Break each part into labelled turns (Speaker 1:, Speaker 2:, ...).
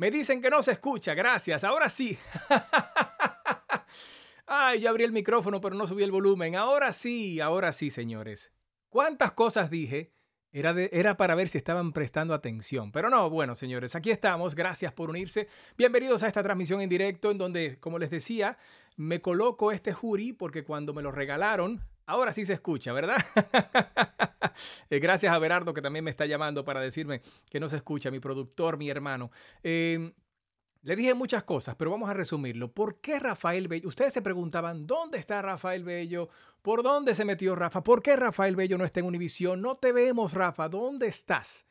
Speaker 1: Me dicen que no se escucha, gracias. Ahora sí. Ay, yo abrí el micrófono, pero no subí el volumen. Ahora sí, ahora sí, señores. ¿Cuántas cosas dije? Era, era, para ver si estaban prestando atención. Pero no, bueno, señores, aquí estamos. Gracias por unirse. Bienvenidos a esta transmisión en directo en donde, como les decía, me coloco este jury porque cuando me lo regalaron, ahora sí se escucha, ¿verdad? Eh, gracias a Berardo que también me está llamando para decirme que no se escucha, mi productor, mi hermano. Em, le dije muchas cosas, pero vamos a resumirlo. ¿Por qué Rafael Bello? Ustedes se preguntaban, ¿dónde está Rafael Bello? ¿Por dónde se metió Rafa? ¿Por qué Rafael Bello no está en Univisión? No te vemos, Rafa. ¿Dónde estás?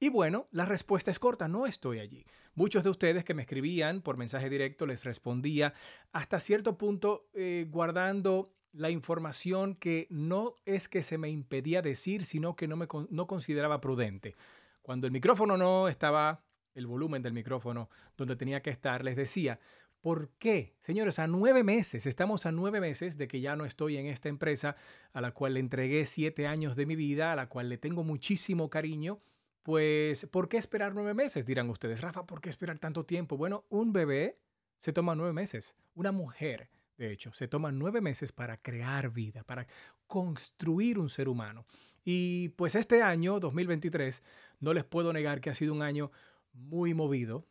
Speaker 1: Y bueno, la respuesta es corta, no estoy allí. Muchos de ustedes que me escribían por mensaje directo les respondía hasta cierto punto eh, guardando la información que no es que se me impedía decir, sino que no, me, no consideraba prudente. Cuando el micrófono no estaba, el volumen del micrófono donde tenía que estar, les decía, ¿Por qué? Señores, a nueve meses, estamos a nueve meses de que ya no estoy en esta empresa a la cual le entregué siete años de mi vida, a la cual le tengo muchísimo cariño. Pues, ¿por qué esperar nueve meses? Dirán ustedes, Rafa, ¿por qué esperar tanto tiempo? Bueno, un bebé se toma nueve meses. Una mujer de hecho, se toman nueve meses para crear vida, para construir un ser humano. Y pues este año, 2023, no les puedo negar que ha sido un año muy movido,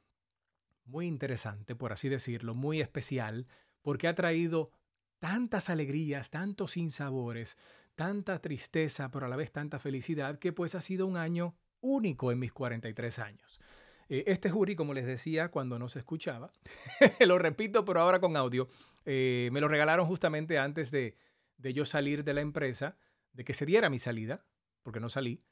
Speaker 1: muy interesante, por así decirlo, muy especial, porque ha traído tantas alegrías, tantos sinsabores, tanta tristeza, pero a la vez tanta felicidad, que pues ha sido un año único en mis 43 años. Eh, este jury, como les decía cuando no se escuchaba, lo repito, pero ahora con audio, eh, me lo regalaron justamente antes de, de, yo salir de la empresa, de que se diera mi salida, porque no salí,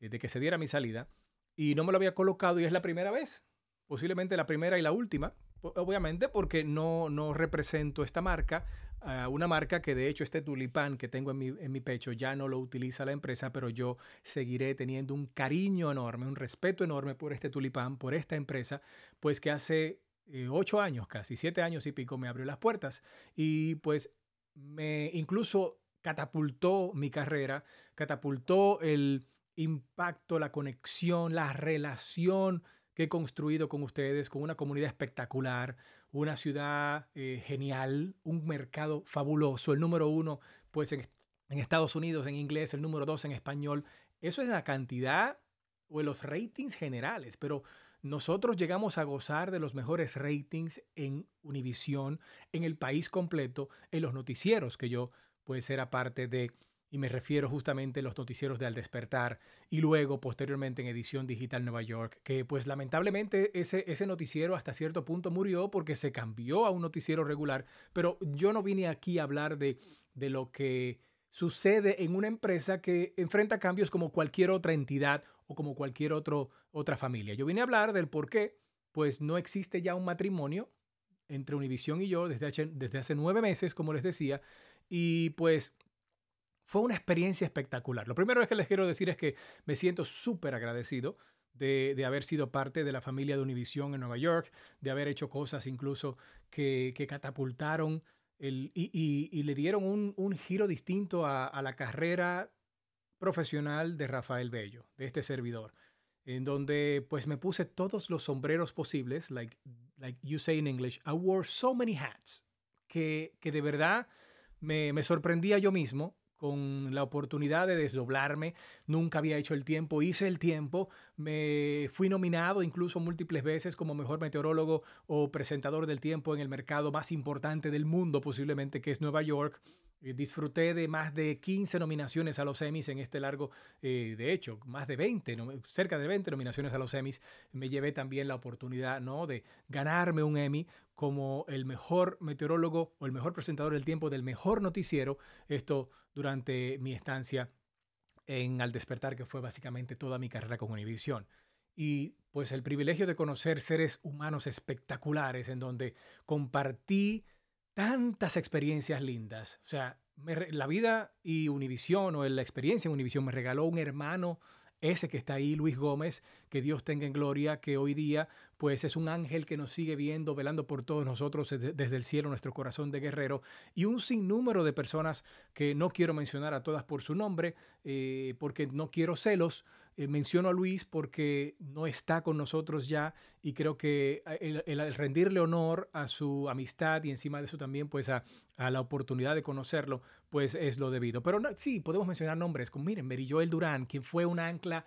Speaker 1: eh, de que se diera mi salida, y no me lo había colocado y es la primera vez, posiblemente la primera y la última, obviamente porque no, no represento esta marca, a una marca que de hecho este tulipán que tengo en mi, en mi pecho ya no lo utiliza la empresa, pero yo seguiré teniendo un cariño enorme, un respeto enorme por este tulipán, por esta empresa, pues que hace eh, ocho años casi, siete años y pico me abrió las puertas y pues me incluso catapultó mi carrera, catapultó el impacto, la conexión, la relación he construido con ustedes, con una comunidad espectacular, una ciudad eh, genial, un mercado fabuloso, el número uno pues en, Estados Unidos en inglés, el número dos en español. Eso es la cantidad o los ratings generales, pero nosotros llegamos a gozar de los mejores ratings en Univisión, en el país completo, en los noticieros que yo puede ser aparte de y me refiero justamente a los noticieros de Al Despertar y luego posteriormente en Edición Digital Nueva York, que pues lamentablemente ese, ese noticiero hasta cierto punto murió porque se cambió a un noticiero regular, pero yo no vine aquí a hablar de, lo que sucede en una empresa que enfrenta cambios como cualquier otra entidad o como cualquier otro, otra familia. Yo vine a hablar del por qué pues no existe ya un matrimonio entre Univision y yo desde desde hace nueve meses, como les decía, y pues fue una experiencia espectacular. Lo primero que les quiero decir es que me siento súper agradecido de, haber sido parte de la familia de Univision en Nueva York, de haber hecho cosas incluso que, catapultaron el, y, le dieron un, giro distinto a, la carrera profesional de Rafael Bello, de este servidor, en donde pues me puse todos los sombreros posibles, like, like you say in English, I wore so many hats, que, que de verdad me, me sorprendía yo mismo con la oportunidad de desdoblarme. Nunca había hecho el tiempo, hice el tiempo, me fui nominado incluso múltiples veces como mejor meteorólogo o presentador del tiempo en el mercado más importante del mundo, posiblemente que es Nueva York. Eh, disfruté de más de 15 nominaciones a los Emmys en este largo, eh, de hecho, más de 20, cerca de 20 nominaciones a los Emmys. Me llevé también la oportunidad ¿no? de ganarme un Emmy como el mejor meteorólogo o el mejor presentador del tiempo del mejor noticiero. Esto durante mi estancia en Al despertar, que fue básicamente toda mi carrera con Univision. Y pues el privilegio de conocer seres humanos espectaculares en donde compartí tantas experiencias lindas. O sea, la vida y Univisión o la experiencia en Univisión me regaló un hermano, ese que está ahí, Luis Gómez, que Dios tenga en gloria, que hoy día pues es un ángel que nos sigue viendo, velando por todos nosotros desde el cielo, nuestro corazón de guerrero, y un sinnúmero de personas que no quiero mencionar a todas por su nombre, eh, porque no quiero celos. Eh, menciono a Luis porque no está con nosotros ya y creo que el, rendirle honor a su amistad y encima de eso también pues a, la oportunidad de conocerlo, pues es lo debido. Pero sí, podemos mencionar nombres como, miren, Merillo El Durán, quien fue un ancla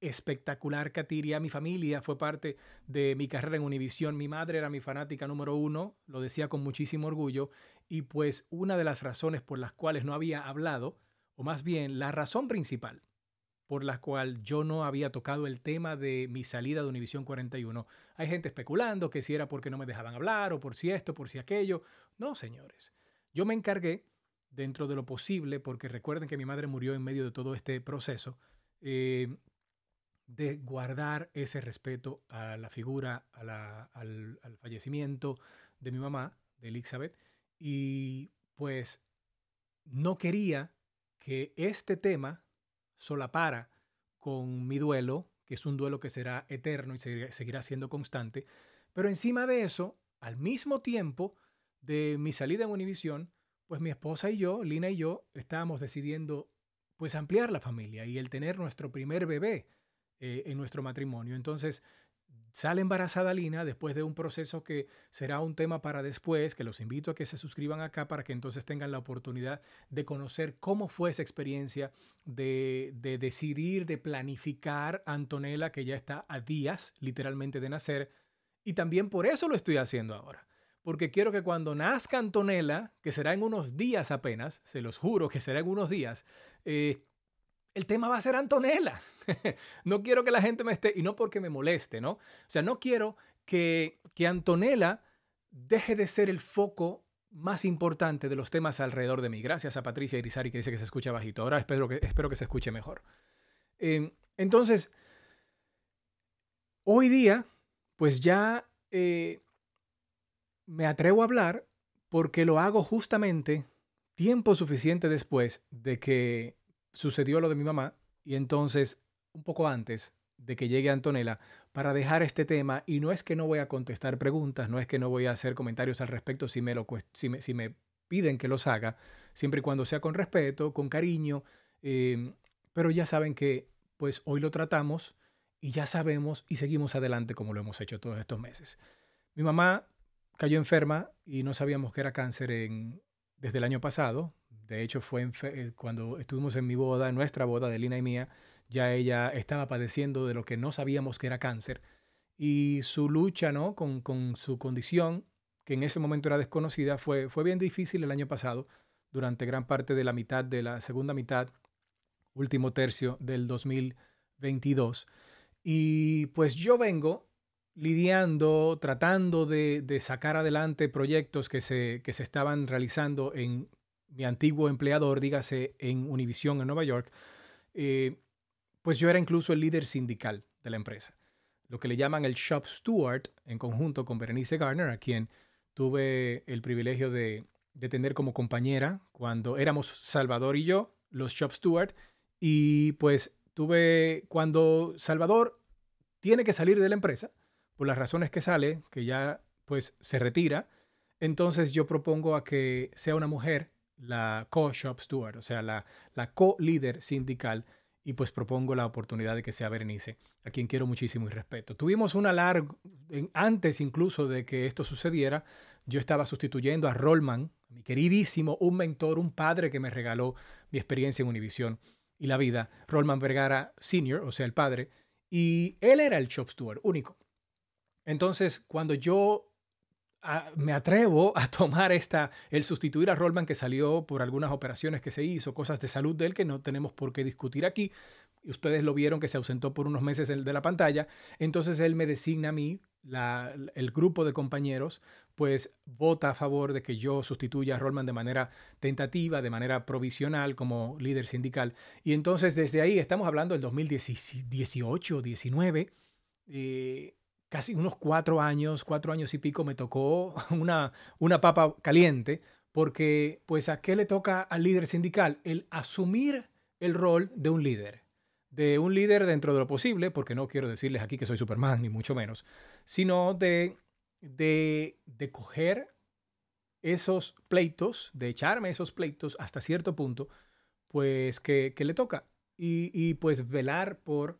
Speaker 1: espectacular Catiria, Mi familia fue parte de mi carrera en Univisión. Mi madre era mi fanática número uno, lo decía con muchísimo orgullo. Y pues una de las razones por las cuales no había hablado, o más bien la razón principal por la cual yo no había tocado el tema de mi salida de Univisión 41. Hay gente especulando que si era porque no me dejaban hablar, o por si esto, por si aquello. No, señores. Yo me encargué, dentro de lo posible, porque recuerden que mi madre murió en medio de todo este proceso, eh, de guardar ese respeto a la figura, al, fallecimiento de mi mamá, de Elizabeth, y pues no quería que este tema solapara con mi duelo, que es un duelo que será eterno y seguirá siendo constante, pero encima de eso, al mismo tiempo de mi salida en Univisión, pues mi esposa y yo, Lina y yo, estábamos decidiendo pues ampliar la familia y el tener nuestro primer bebé, eh, en nuestro matrimonio. Entonces, sale embarazada Lina después de un proceso que será un tema para después, que los invito a que se suscriban acá para que entonces tengan la oportunidad de conocer cómo fue esa experiencia de, de decidir, de planificar Antonella, que ya está a días literalmente de nacer. Y también por eso lo estoy haciendo ahora porque quiero que cuando nazca Antonella, que será en unos días apenas, se los juro que será en unos días, eh, el tema va a ser Antonella. no quiero que la gente me esté, y no porque me moleste, ¿no? O sea, no quiero que, que Antonella deje de ser el foco más importante de los temas alrededor de mí. Gracias a Patricia Irizarry que dice que se escucha bajito. Ahora espero que, espero que se escuche mejor. Em, entonces, hoy día, pues ya eh, me atrevo a hablar porque lo hago justamente tiempo suficiente después de que sucedió lo de mi mamá y entonces un poco antes de que llegue Antonella para dejar este tema y no es que no voy a contestar preguntas, no es que no voy a hacer comentarios al respecto si me, si me, piden que los haga, siempre y cuando sea con respeto, con cariño, eh, pero ya saben que pues hoy lo tratamos y ya sabemos y seguimos adelante como lo hemos hecho todos estos meses. Mi mamá cayó enferma y no sabíamos que era cáncer en desde el año pasado. De hecho, fue eh, cuando estuvimos en mi boda, en nuestra boda de Lina y mía, ya ella estaba padeciendo de lo que no sabíamos que era cáncer. Y su lucha ¿no? con, su condición, que en ese momento era desconocida, fue, fue bien difícil el año pasado, durante gran parte de la mitad, de la segunda mitad, último tercio del 2022. Y pues yo vengo lidiando, tratando de, sacar adelante proyectos que se, que se estaban realizando en mi antiguo empleador, dígase, en Univision en Nueva York, eh, pues yo era incluso el líder sindical de la empresa. Lo que le llaman el shop steward, en conjunto con Berenice Garner, a quien tuve el privilegio de, de tener como compañera cuando éramos Salvador y yo, los shop steward, y pues tuve, cuando Salvador tiene que salir de la empresa, por las razones que sale, que ya pues se retira, entonces yo propongo a que sea una mujer la co-shop steward, o sea, la, la co-líder sindical, y pues propongo la oportunidad de que sea Berenice, a quien quiero muchísimo y respeto. Tuvimos una larga, antes incluso de que esto sucediera, yo estaba sustituyendo a Rollman, mi queridísimo, un mentor, un padre que me regaló mi experiencia en Univision y la vida, Rollman Vergara Senior, o sea, el padre, y él era el shop steward único. Entonces, cuando yo ah, me atrevo a tomar esta, el sustituir a Rollman que salió por algunas operaciones que se hizo, cosas de salud de él que no tenemos por qué discutir aquí. Ustedes lo vieron que se ausentó por unos meses de la pantalla. Entonces él me designa a mí, el grupo de compañeros, pues vota a favor de que yo sustituya a Rollman de manera tentativa, de manera provisional como líder sindical. Y entonces desde ahí estamos hablando del 2018, 19. Eh, casi unos cuatro años, cuatro años y pico, me tocó una, una papa caliente, porque pues a qué le toca al líder sindical el asumir el rol de un líder, de un líder dentro de lo posible, porque no quiero decirles aquí que soy Superman, ni mucho menos, sino de, de, coger esos pleitos, de echarme esos pleitos hasta cierto punto, pues que, le toca. Y, y pues velar por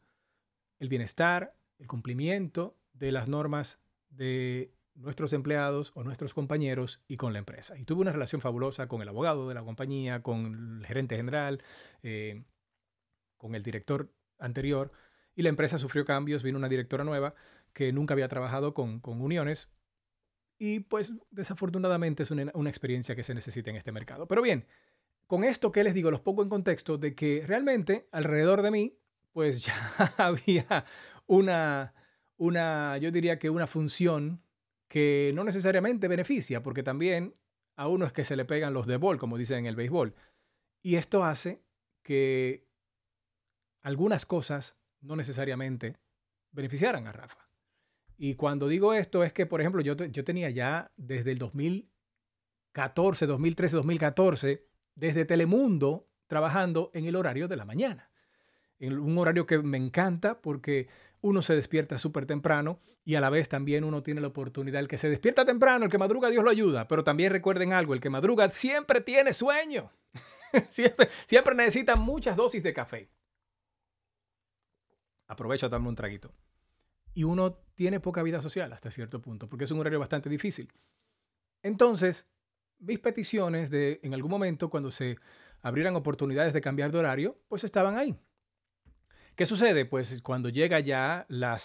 Speaker 1: el bienestar, el cumplimiento de las normas de nuestros empleados o nuestros compañeros y con la empresa. Y tuve una relación fabulosa con el abogado de la compañía, con el gerente general, eh, con el director anterior. Y la empresa sufrió cambios, vino una directora nueva que nunca había trabajado con, uniones. Y pues desafortunadamente es una, una experiencia que se necesita en este mercado. Pero bien, con esto que les digo, los pongo en contexto de que realmente alrededor de mí, pues ya había una una, yo diría que una función que no necesariamente beneficia, porque también a uno es que se le pegan los de bol, como dicen en el béisbol. Y esto hace que algunas cosas no necesariamente beneficiaran a Rafa. Y cuando digo esto es que, por ejemplo, yo, yo tenía ya desde el 2014, 2013, 2014, desde Telemundo trabajando en el horario de la mañana. En un horario que me encanta porque uno se despierta súper temprano y a la vez también uno tiene la oportunidad. El que se despierta temprano, el que madruga, Dios lo ayuda. Pero también recuerden algo, el que madruga siempre tiene sueño. siempre, siempre necesita muchas dosis de café. Aprovecho a un traguito. Y uno tiene poca vida social hasta cierto punto, porque es un horario bastante difícil. Entonces, mis peticiones de en algún momento cuando se abrieran oportunidades de cambiar de horario, pues estaban ahí. ¿Qué sucede? Pues cuando llega ya la,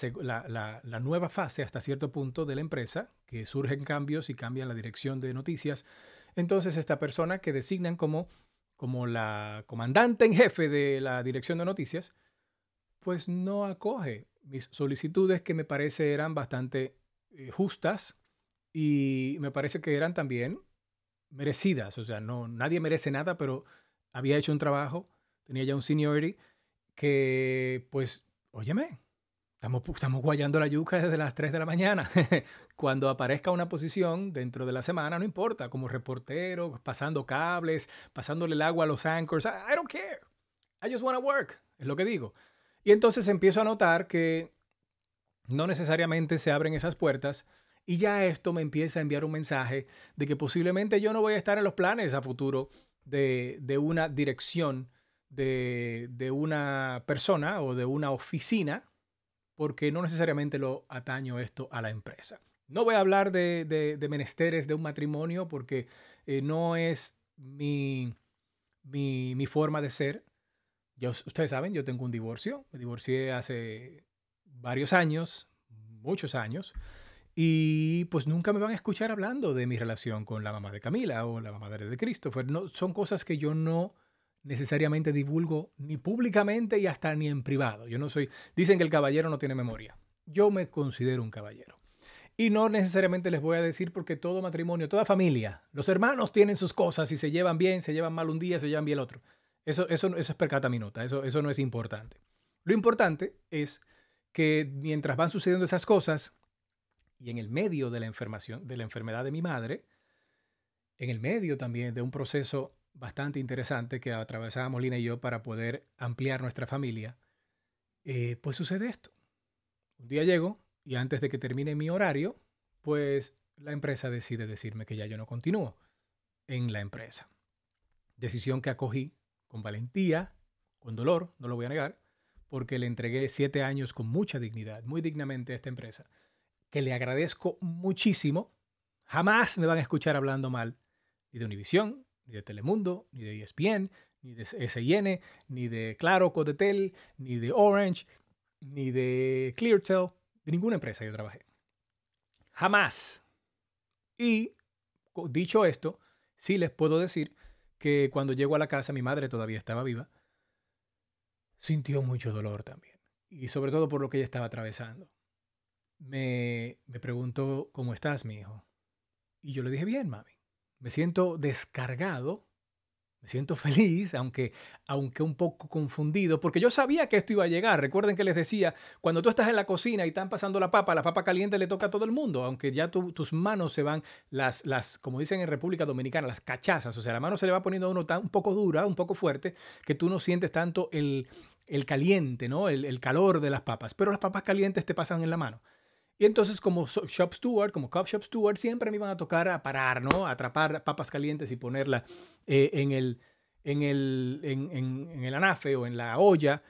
Speaker 1: nueva fase hasta cierto punto de la empresa, que surgen cambios y cambian la dirección de noticias, entonces esta persona que designan como, como la comandante en jefe de la dirección de noticias, pues no acoge mis solicitudes que me parece eran bastante eh, justas y me parece que eran también merecidas. O sea, no, nadie merece nada, pero había hecho un trabajo, tenía ya un seniority que pues, óyeme, estamos, estamos guayando la yuca desde las 3 de la mañana. Cuando aparezca una posición dentro de la semana, no importa, como reportero, pasando cables, pasándole el agua a los anchors, I, don't care. I just want to work, es lo que digo. Y entonces empiezo a notar que no necesariamente se abren esas puertas y ya esto me empieza a enviar un mensaje de que posiblemente yo no voy a estar en los planes a futuro de, de una dirección de, una persona o de una oficina, porque no necesariamente lo ataño esto a la empresa. No voy a hablar de, menesteres de un matrimonio porque eh, no es mi, mi, forma de ser. yo ustedes saben, yo tengo un divorcio. Me divorcié hace varios años, muchos años. Y pues nunca me van a escuchar hablando de mi relación con la mamá de Camila o la mamá de Christopher. No, son cosas que yo no necesariamente divulgo ni públicamente y hasta ni en privado. Yo no soy, dicen que el caballero no tiene memoria. Yo me considero un caballero. Y no necesariamente les voy a decir porque todo matrimonio, toda familia, los hermanos tienen sus cosas y se llevan bien, se llevan mal un día, se llevan bien el otro. Eso, eso, eso es percata minuta, eso, eso no es importante. Lo importante es que mientras van sucediendo esas cosas y en el medio de la, de la enfermedad de mi madre, en el medio también de un proceso bastante interesante que atravesábamos Lina y yo para poder ampliar nuestra familia, eh, pues sucede esto. Un día llego y antes de que termine mi horario, pues la empresa decide decirme que ya yo no continúo en la empresa. Decisión que acogí con valentía, con dolor, no lo voy a negar, porque le entregué siete años con mucha dignidad, muy dignamente a esta empresa, que le agradezco muchísimo. Jamás me van a escuchar hablando mal de Univisión, ni de Telemundo, ni de ESPN, ni de SIN, ni de Claro, Codetel, ni de Orange, ni de Cleartel, de ninguna empresa yo trabajé. Jamás. Y dicho esto, sí les puedo decir que cuando llego a la casa, mi madre todavía estaba viva, sintió mucho dolor también. Y sobre todo por lo que ella estaba atravesando. Me, me preguntó, ¿cómo estás, mi hijo? Y yo le dije, bien, mami me siento descargado, me siento feliz, aunque, aunque un poco confundido, porque yo sabía que esto iba a llegar. Recuerden que les decía, cuando tú estás en la cocina y están pasando la papa, la papa caliente le toca a todo el mundo, aunque ya tus manos se van, las, las, como dicen en República Dominicana, las cachazas, o sea, la mano se le va poniendo a uno tan, un poco dura, un poco fuerte, que tú no sientes tanto el, el caliente, ¿no? el calor de las papas, pero las papas calientes te pasan en la mano. Y entonces como shop steward, como cop shop steward, siempre me iban a tocar a parar, ¿no? A atrapar papas calientes y ponerla eh, en, el, en, el, en el anafe o en la olla.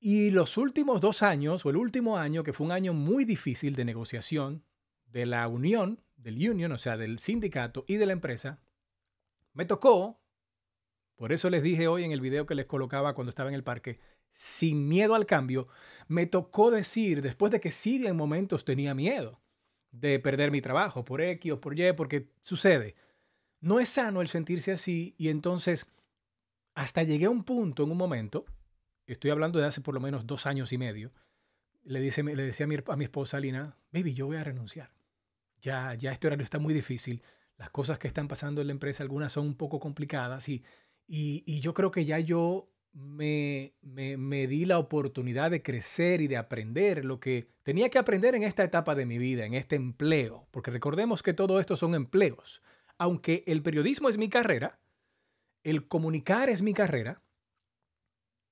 Speaker 1: Y los últimos dos años, o el último año, que fue un año muy difícil de negociación de la unión, del union, o sea, del sindicato y de la empresa, me tocó, por eso les dije hoy en el video que les colocaba cuando estaba en el parque, sin miedo al cambio, me tocó decir, después de que sí en momentos tenía miedo de perder mi trabajo por X o por Y, porque sucede. No es sano el sentirse así y entonces hasta llegué a un punto, en un momento, estoy hablando de hace por lo menos dos años y medio, le, dice, le decía a mi, esposa Lina, baby, yo voy a renunciar. Ya, ya este horario está muy difícil, las cosas que están pasando en la empresa, algunas son un poco complicadas y, y yo creo que ya yo me, me, di la oportunidad de crecer y de aprender lo que tenía que aprender en esta etapa de mi vida, en este empleo, porque recordemos que todo esto son empleos. Aunque el periodismo es mi carrera, el comunicar es mi carrera,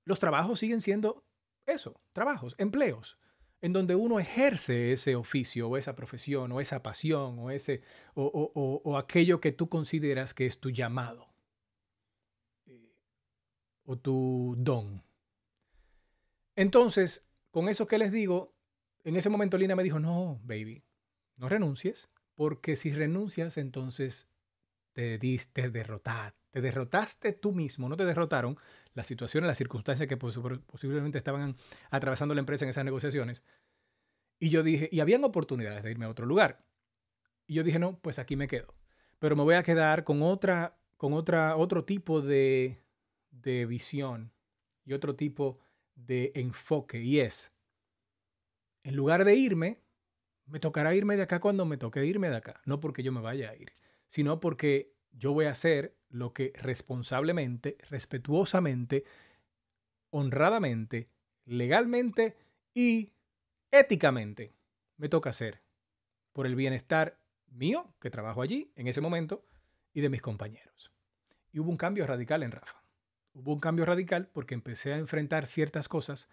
Speaker 1: los trabajos siguen siendo eso, trabajos, empleos, en donde uno ejerce ese oficio o esa profesión o esa pasión o, ese, o aquello que tú consideras que es tu llamado o tu don. Entonces, con eso que les digo, en ese momento Lina me dijo, no, baby, no renuncies, porque si renuncias, entonces te diste derrotar. Te derrotaste tú mismo, no te derrotaron las situaciones, las circunstancias que posiblemente estaban atravesando la empresa en esas negociaciones. Y yo dije, y habían oportunidades de irme a otro lugar. Y yo dije, no, pues aquí me quedo. Pero me voy a quedar con otra, con otra, otro tipo de, de visión y otro tipo de enfoque y es, en lugar de irme, me tocará irme de acá cuando me toque irme de acá, no porque yo me vaya a ir, sino porque yo voy a hacer lo que responsablemente, respetuosamente, honradamente, legalmente y éticamente me toca hacer por el bienestar mío, que trabajo allí en ese momento, y de mis compañeros. Y hubo un cambio radical en Rafa hubo un cambio radical porque empecé a enfrentar ciertas cosas,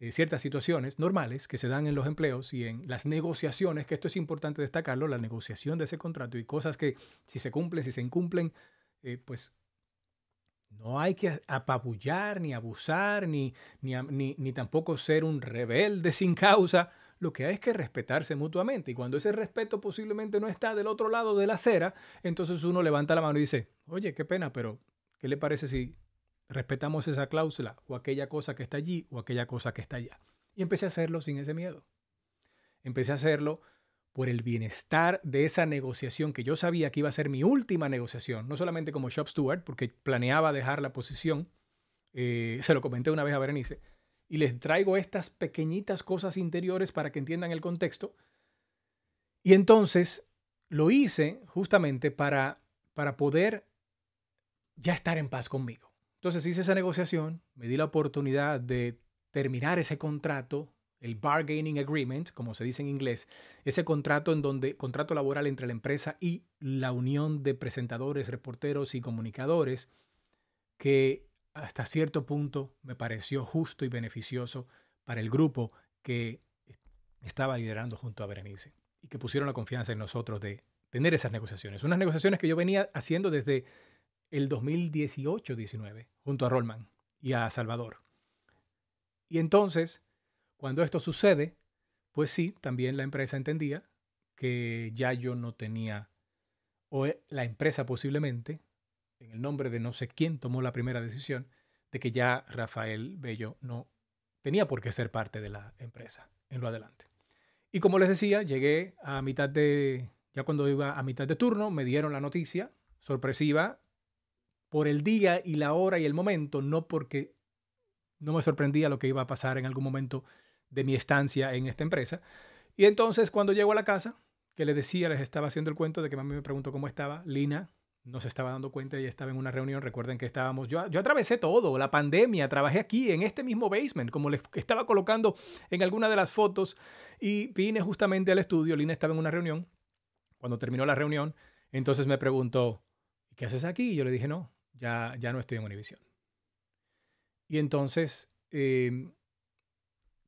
Speaker 1: eh, ciertas situaciones normales que se dan en los empleos y en las negociaciones, que esto es importante destacarlo, la negociación de ese contrato y cosas que si se cumplen, si se incumplen, eh, pues no hay que apabullar, ni abusar, ni, ni, ni, tampoco ser un rebelde sin causa. Lo que hay es que respetarse mutuamente. Y cuando ese respeto posiblemente no está del otro lado de la acera, entonces uno levanta la mano y dice, oye, qué pena, pero ¿qué le parece si respetamos esa cláusula o aquella cosa que está allí o aquella cosa que está allá. Y empecé a hacerlo sin ese miedo. Empecé a hacerlo por el bienestar de esa negociación que yo sabía que iba a ser mi última negociación, no solamente como shop steward, porque planeaba dejar la posición, eh, se lo comenté una vez a Berenice, y les traigo estas pequeñitas cosas interiores para que entiendan el contexto. Y entonces lo hice justamente para, para poder ya estar en paz conmigo entonces hice esa negociación, me di la oportunidad de terminar ese contrato, el bargaining agreement, como se dice en inglés, ese contrato en donde contrato laboral entre la empresa y la unión de presentadores, reporteros y comunicadores que hasta cierto punto me pareció justo y beneficioso para el grupo que estaba liderando junto a Berenice y que pusieron la confianza en nosotros de tener esas negociaciones. Unas negociaciones que yo venía haciendo desde el 2018-19 junto a Rollman y a Salvador. Y entonces, cuando esto sucede, pues sí, también la empresa entendía que ya yo no tenía, o e, la empresa posiblemente, en el nombre de no sé quién tomó la primera decisión, de que ya Rafael Bello no tenía por qué ser parte de la empresa en lo adelante. Y como les decía, llegué a mitad de, ya cuando iba a mitad de turno, me dieron la noticia sorpresiva por el día y la hora y el momento, no porque no me sorprendía lo que iba a pasar en algún momento de mi estancia en esta empresa. Y entonces cuando llego a la casa, que les decía, les estaba haciendo el cuento de que mami me preguntó cómo estaba, Lina no se estaba dando cuenta, y estaba en una reunión, recuerden que estábamos, yo, yo atravesé todo, la pandemia, trabajé aquí en este mismo basement, como les estaba colocando en alguna de las fotos, y vine justamente al estudio, Lina estaba en una reunión, cuando terminó la reunión, entonces me preguntó, ¿qué haces aquí? Y yo le dije, no, ya, no estoy en Univision. Y entonces, em,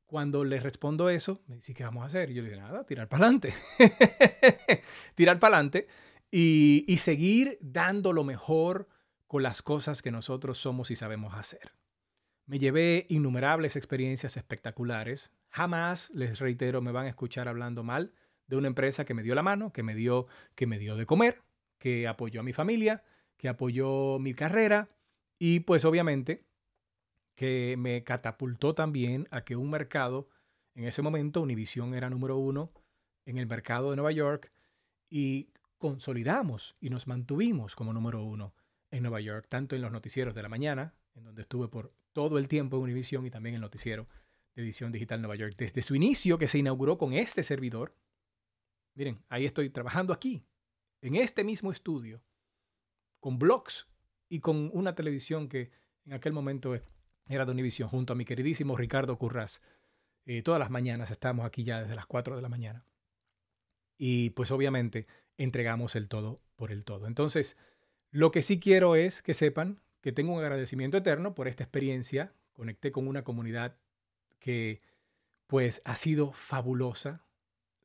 Speaker 1: cuando les respondo eso, me dice, ¿qué vamos a hacer? yo le digo, nada, tirar para adelante. tirar para adelante y, y seguir dando lo mejor con las cosas que nosotros somos y sabemos hacer. Me llevé innumerables experiencias espectaculares. Jamás, les reitero, me van a escuchar hablando mal de una empresa que me dio la mano, que me dio, que me dio de comer, que apoyó a mi familia, que apoyó mi carrera y pues obviamente que me catapultó también a que un mercado, en ese momento Univision era número uno en el mercado de Nueva York y consolidamos y nos mantuvimos como número uno en Nueva York, tanto en los noticieros de la mañana, en donde estuve por todo el tiempo en Univision y también en el noticiero de edición digital Nueva York, desde su inicio que se inauguró con este servidor. Miren, ahí estoy trabajando aquí, en este mismo estudio, con blogs y con una televisión que en aquel momento era de Univision, junto a mi queridísimo Ricardo Curras eh, todas las mañanas estamos aquí ya desde las 4 de la mañana. Y pues obviamente entregamos el todo por el todo. Entonces, lo que sí quiero es que sepan que tengo un agradecimiento eterno por esta experiencia. Conecté con una comunidad que pues ha sido fabulosa.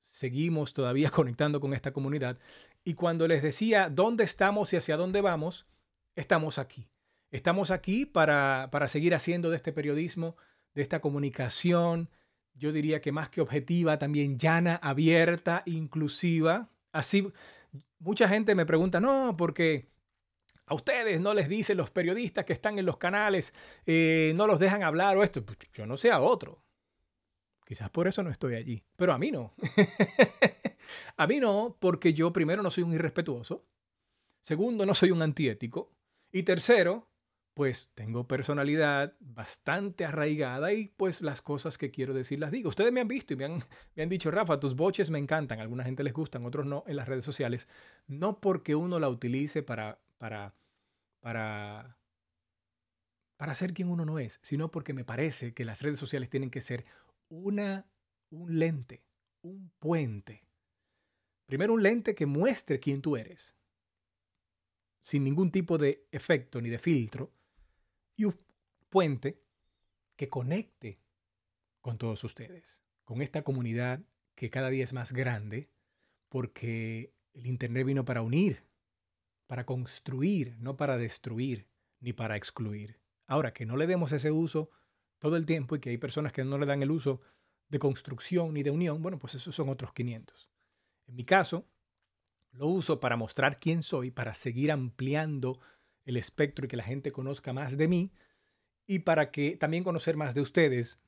Speaker 1: Seguimos todavía conectando con esta comunidad y cuando les decía dónde estamos y hacia dónde vamos, estamos aquí. Estamos aquí para, seguir haciendo de este periodismo, de esta comunicación, yo diría que más que objetiva, también llana, abierta, inclusiva. Así, mucha gente me pregunta, no, porque a ustedes no les dicen los periodistas que están en los canales, eh, no los dejan hablar o esto. Pues, yo no sé a otro. Quizás por eso no estoy allí, pero a mí no. a mí no, porque yo primero no soy un irrespetuoso, segundo no soy un antiético y tercero, pues tengo personalidad bastante arraigada y pues las cosas que quiero decir las digo. Ustedes me han visto y me han, me han dicho, Rafa, tus boches me encantan, a alguna gente les gustan, otros no, en las redes sociales, no porque uno la utilice para, para, para, para ser quien uno no es, sino porque me parece que las redes sociales tienen que ser una, un lente, un puente. Primero un lente que muestre quién tú eres, sin ningún tipo de efecto ni de filtro, y un puente que conecte con todos ustedes, con esta comunidad que cada día es más grande, porque el Internet vino para unir, para construir, no para destruir ni para excluir. Ahora, que no le demos ese uso todo el tiempo y que hay personas que no le dan el uso de construcción ni de unión, bueno, pues esos son otros 500. En mi caso, lo uso para mostrar quién soy, para seguir ampliando el espectro y que la gente conozca más de mí y para que también conocer más de ustedes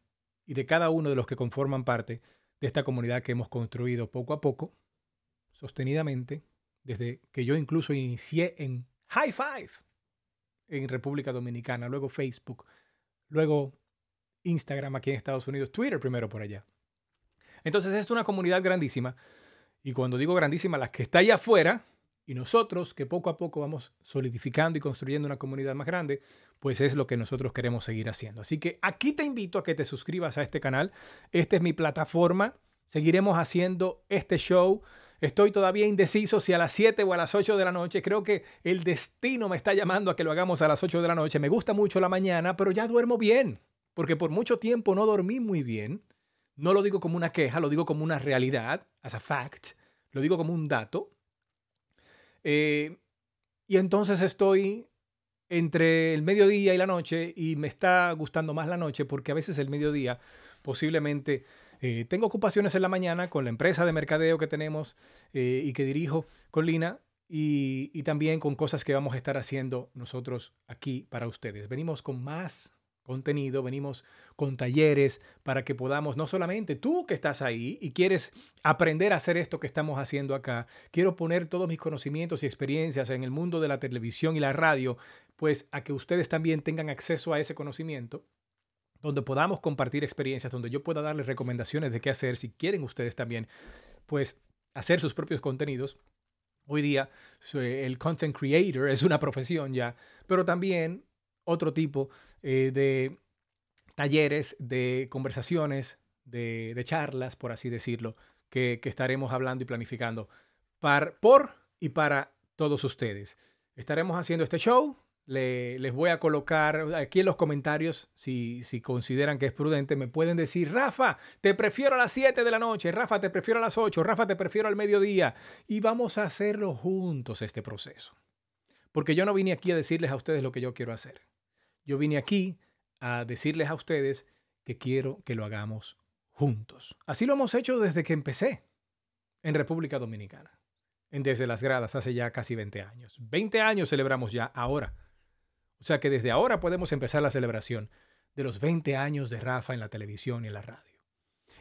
Speaker 1: y de cada uno de los que conforman parte de esta comunidad que hemos construido poco a poco, sostenidamente, desde que yo incluso inicié en High Five en República Dominicana, luego Facebook, luego Instagram aquí en Estados Unidos, Twitter primero por allá. Entonces es una comunidad grandísima. Y cuando digo grandísima, las que está allá afuera, y nosotros que poco a poco vamos solidificando y construyendo una comunidad más grande, pues es lo que nosotros queremos seguir haciendo. Así que aquí te invito a que te suscribas a este canal. Esta es mi plataforma. Seguiremos haciendo este show. Estoy todavía indeciso si a las 7 o a las 8 de la noche. Creo que el destino me está llamando a que lo hagamos a las 8 de la noche. Me gusta mucho la mañana, pero ya duermo bien porque por mucho tiempo no dormí muy bien. No lo digo como una queja, lo digo como una realidad, as a fact, lo digo como un dato. Eh, y entonces estoy entre el mediodía y la noche y me está gustando más la noche porque a veces el mediodía posiblemente eh, tengo ocupaciones en la mañana con la empresa de mercadeo que tenemos eh, y que dirijo con Lina y, y también con cosas que vamos a estar haciendo nosotros aquí para ustedes. Venimos con más contenido, venimos con talleres para que podamos, no solamente tú que estás ahí y quieres aprender a hacer esto que estamos haciendo acá, quiero poner todos mis conocimientos y experiencias en el mundo de la televisión y la radio, pues a que ustedes también tengan acceso a ese conocimiento donde podamos compartir experiencias, donde yo pueda darles recomendaciones de qué hacer, si quieren ustedes también, pues hacer sus propios contenidos. Hoy día el content creator es una profesión ya, pero también otro tipo eh, de talleres, de conversaciones, de, charlas, por así decirlo, que, estaremos hablando y planificando por y para todos ustedes. Estaremos haciendo este show. les voy a colocar aquí en los comentarios, si, si, consideran que es prudente, me pueden decir, Rafa, te prefiero a las 7 de la noche, Rafa, te prefiero a las 8, Rafa, te prefiero al mediodía. Y vamos a hacerlo juntos este proceso. Porque yo no vine aquí a decirles a ustedes lo que yo quiero hacer. Yo vine aquí a decirles a ustedes que quiero que lo hagamos juntos. Así lo hemos hecho desde que empecé en República Dominicana, en Desde las Gradas, hace ya casi 20 años. 20 años celebramos ya ahora. O sea que desde ahora podemos empezar la celebración de los 20 años de Rafa en la televisión y en la radio.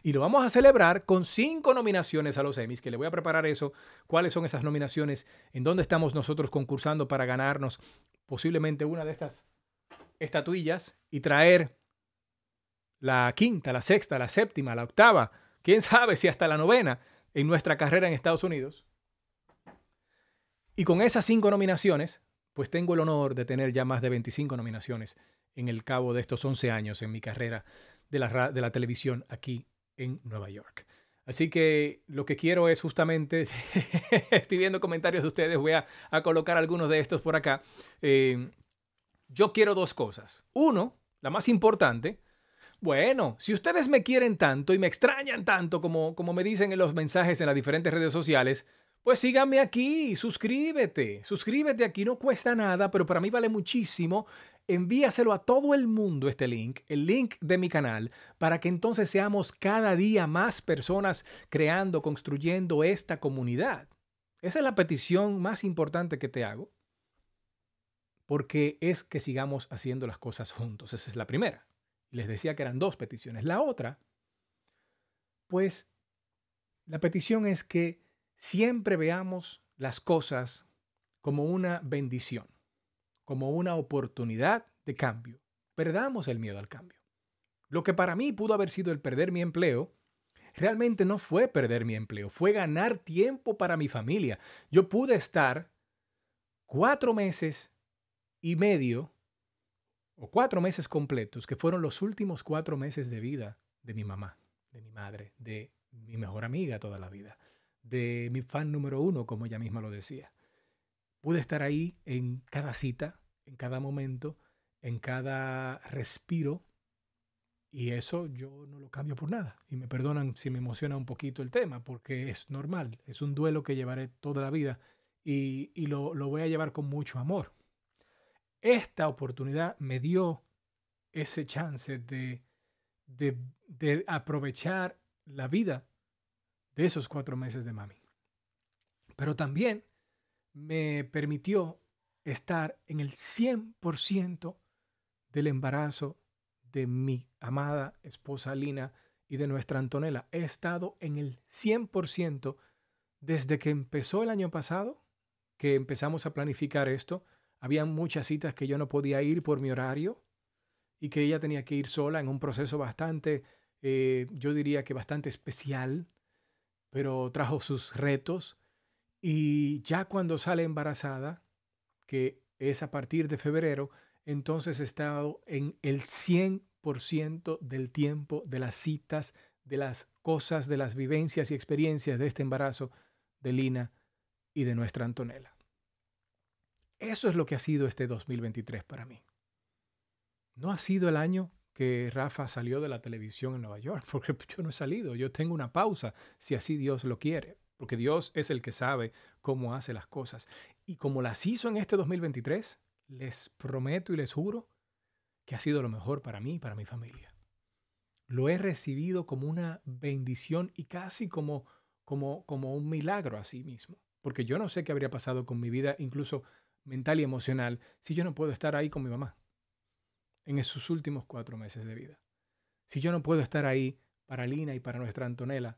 Speaker 1: Y lo vamos a celebrar con cinco nominaciones a los Emmys, que le voy a preparar eso, cuáles son esas nominaciones, en dónde estamos nosotros concursando para ganarnos posiblemente una de estas estatuillas y traer la quinta, la sexta, la séptima, la octava, quién sabe si hasta la novena en nuestra carrera en Estados Unidos. Y con esas cinco nominaciones, pues tengo el honor de tener ya más de 25 nominaciones en el cabo de estos 11 años en mi carrera de la, de la televisión aquí en Nueva York. Así que lo que quiero es justamente, estoy viendo comentarios de ustedes, voy a, colocar algunos de estos por acá. Eh, yo quiero dos cosas. Uno, la más importante, bueno, si ustedes me quieren tanto y me extrañan tanto como, como me dicen en los mensajes en las diferentes redes sociales, pues síganme aquí, suscríbete, suscríbete aquí, no cuesta nada, pero para mí vale muchísimo. Envíaselo a todo el mundo este link, el link de mi canal, para que entonces seamos cada día más personas creando, construyendo esta comunidad. Esa es la petición más importante que te hago porque es que sigamos haciendo las cosas juntos. Esa es la primera. Les decía que eran dos peticiones. La otra, pues la petición es que siempre veamos las cosas como una bendición, como una oportunidad de cambio. Perdamos el miedo al cambio. Lo que para mí pudo haber sido el perder mi empleo, realmente no fue perder mi empleo, fue ganar tiempo para mi familia. Yo pude estar cuatro meses y medio o cuatro meses completos, que fueron los últimos cuatro meses de vida de mi mamá, de mi madre, de mi mejor amiga toda la vida, de mi fan número uno, como ella misma lo decía. Pude estar ahí en cada cita, en cada momento, en cada respiro, y eso yo no lo cambio por nada. Y me perdonan si me emociona un poquito el tema, porque es normal, es un duelo que llevaré toda la vida y, y lo, lo voy a llevar con mucho amor esta oportunidad me dio ese chance de, de, aprovechar la vida de esos cuatro meses de mami. Pero también me permitió estar en el 100% del embarazo de mi amada esposa Lina y de nuestra Antonella. He estado en el 100% desde que empezó el año pasado, que empezamos a planificar esto, había muchas citas que yo no podía ir por mi horario y que ella tenía que ir sola en un proceso bastante, eh, yo diría que bastante especial, pero trajo sus retos. Y ya cuando sale embarazada, que es a partir de febrero, entonces he estado en el 100% del tiempo de las citas, de las cosas, de las vivencias y experiencias de este embarazo de Lina y de nuestra Antonella. Eso es lo que ha sido este 2023 para mí. No ha sido el año que Rafa salió de la televisión en Nueva York, porque yo no he salido, yo tengo una pausa, si así Dios lo quiere, porque Dios es el que sabe cómo hace las cosas. Y como las hizo en este 2023, les prometo y les juro que ha sido lo mejor para mí y para mi familia. Lo he recibido como una bendición y casi como, como, como un milagro a sí mismo, porque yo no sé qué habría pasado con mi vida incluso mental y emocional si yo no puedo estar ahí con mi mamá en sus últimos cuatro meses de vida? Si yo no puedo estar ahí para Lina y para nuestra Antonella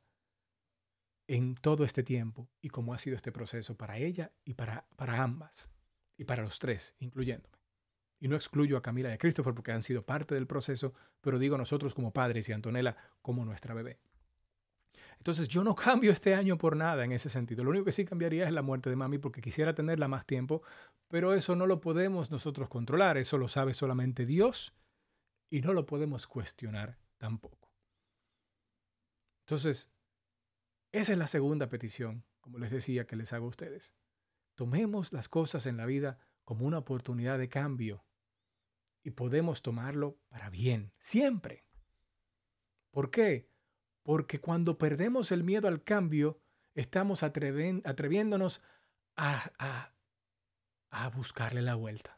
Speaker 1: en todo este tiempo y cómo ha sido este proceso para ella y para, para ambas y para los tres, incluyéndome. Y no excluyo a Camila y a Christopher porque han sido parte del proceso, pero digo nosotros como padres y Antonella como nuestra bebé. Entonces yo no cambio este año por nada en ese sentido. Lo único que sí cambiaría es la muerte de mami porque quisiera tenerla más tiempo, pero eso no lo podemos nosotros controlar, eso lo sabe solamente Dios y no lo podemos cuestionar tampoco. Entonces, esa es la segunda petición, como les decía, que les hago a ustedes. Tomemos las cosas en la vida como una oportunidad de cambio y podemos tomarlo para bien, siempre. ¿Por qué? porque cuando perdemos el miedo al cambio, estamos atreviéndonos a, buscarle la vuelta,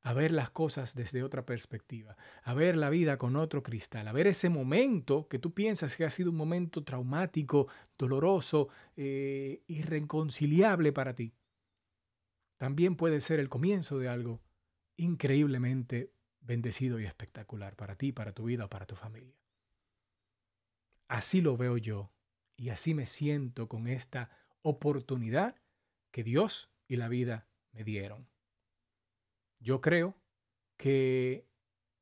Speaker 1: a ver las cosas desde otra perspectiva, a ver la vida con otro cristal, a ver ese momento que tú piensas que ha sido un momento traumático, doloroso, eh, irreconciliable para ti. También puede ser el comienzo de algo increíblemente bendecido y espectacular para ti, para tu vida o para tu familia. Así lo veo yo y así me siento con esta oportunidad que Dios y la vida me dieron. Yo creo que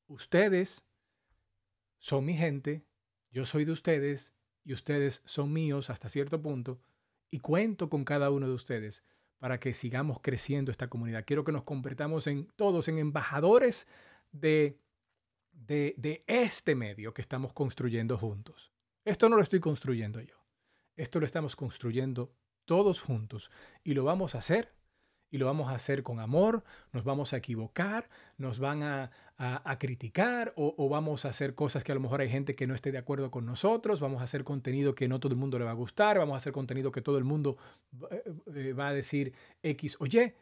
Speaker 1: ustedes son mi gente, yo soy de ustedes y ustedes son míos hasta cierto punto y cuento con cada uno de ustedes para que sigamos creciendo esta comunidad. Quiero que nos convertamos en todos en embajadores de, de, de este medio que estamos construyendo juntos. Esto no lo estoy construyendo yo. Esto lo estamos construyendo todos juntos y lo vamos a hacer y lo vamos a hacer con amor, nos vamos a equivocar, nos van a, a, criticar o, vamos a hacer cosas que a lo mejor hay gente que no esté de acuerdo con nosotros, vamos a hacer contenido que no todo el mundo le va a gustar, vamos a hacer contenido que todo el mundo eh, eh, va a decir X o Y,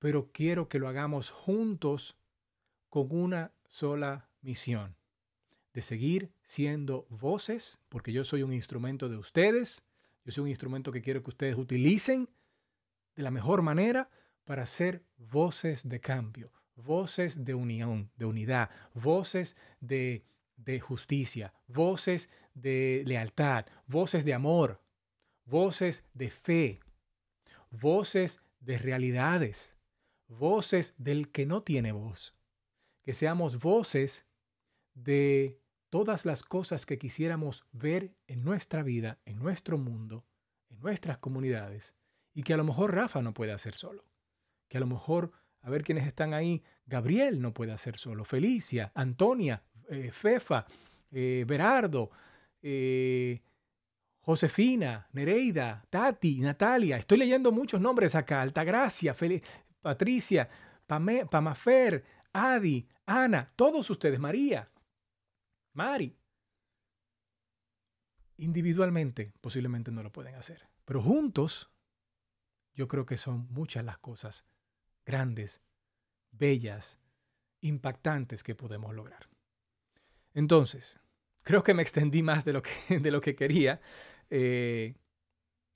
Speaker 1: pero quiero que lo hagamos juntos con una sola misión, de seguir siendo voces, porque yo soy un instrumento de ustedes, yo soy un instrumento que quiero que ustedes utilicen de la mejor manera para ser voces de cambio, voces de unión, de unidad, voces de, de justicia, voces de lealtad, voces de amor, voces de fe, voces de realidades, voces del que no tiene voz. Que seamos voces de todas las cosas que quisiéramos ver en nuestra vida, en nuestro mundo, en nuestras comunidades, y que a lo mejor Rafa no puede hacer solo, que a lo mejor, a ver quiénes están ahí, Gabriel no puede hacer solo, Felicia, Antonia, eh, Fefa, eh, Berardo, eh, Josefina, Nereida, Tati, Natalia, estoy leyendo muchos nombres acá, Altagracia, Patricia, Pamafer, Adi, Ana, todos ustedes, María, Mari. Individualmente posiblemente no lo pueden hacer, pero juntos yo creo que son muchas las cosas grandes, bellas, impactantes que podemos lograr. Entonces, creo que me extendí más de lo que, de lo que quería eh,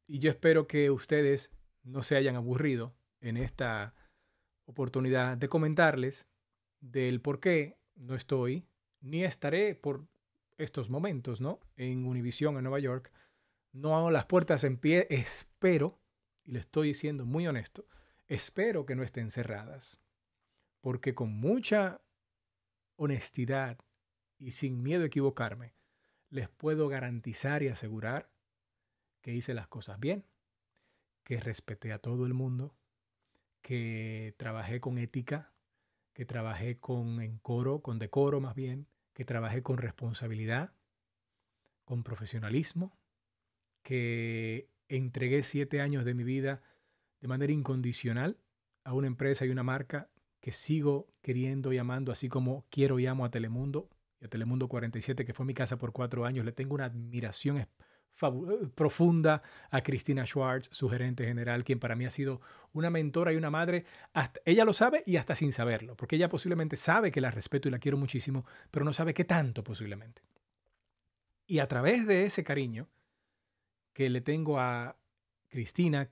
Speaker 1: y yo espero que ustedes no se hayan aburrido en esta oportunidad de comentarles del por qué no estoy ni estaré por estos momentos, ¿no? En Univision, en Nueva York. No hago las puertas en pie. Espero, y le estoy diciendo muy honesto, espero que no estén cerradas. Porque con mucha honestidad y sin miedo a equivocarme, les puedo garantizar y asegurar que hice las cosas bien, que respeté a todo el mundo, que trabajé con ética, que trabajé con encoro, con decoro más bien, que trabajé con responsabilidad, con profesionalismo, que entregué siete años de mi vida de manera incondicional a una empresa y una marca que sigo queriendo y amando, así como quiero y amo a Telemundo y a Telemundo 47, que fue mi casa por cuatro años. Le tengo una admiración especial eh, profunda a Cristina Schwartz, su gerente general, quien para mí ha sido una mentora y una madre. ella lo sabe y hasta sin saberlo, porque ella posiblemente sabe que la respeto y la quiero muchísimo, pero no sabe qué tanto posiblemente. Y a través de ese cariño que le tengo a Cristina,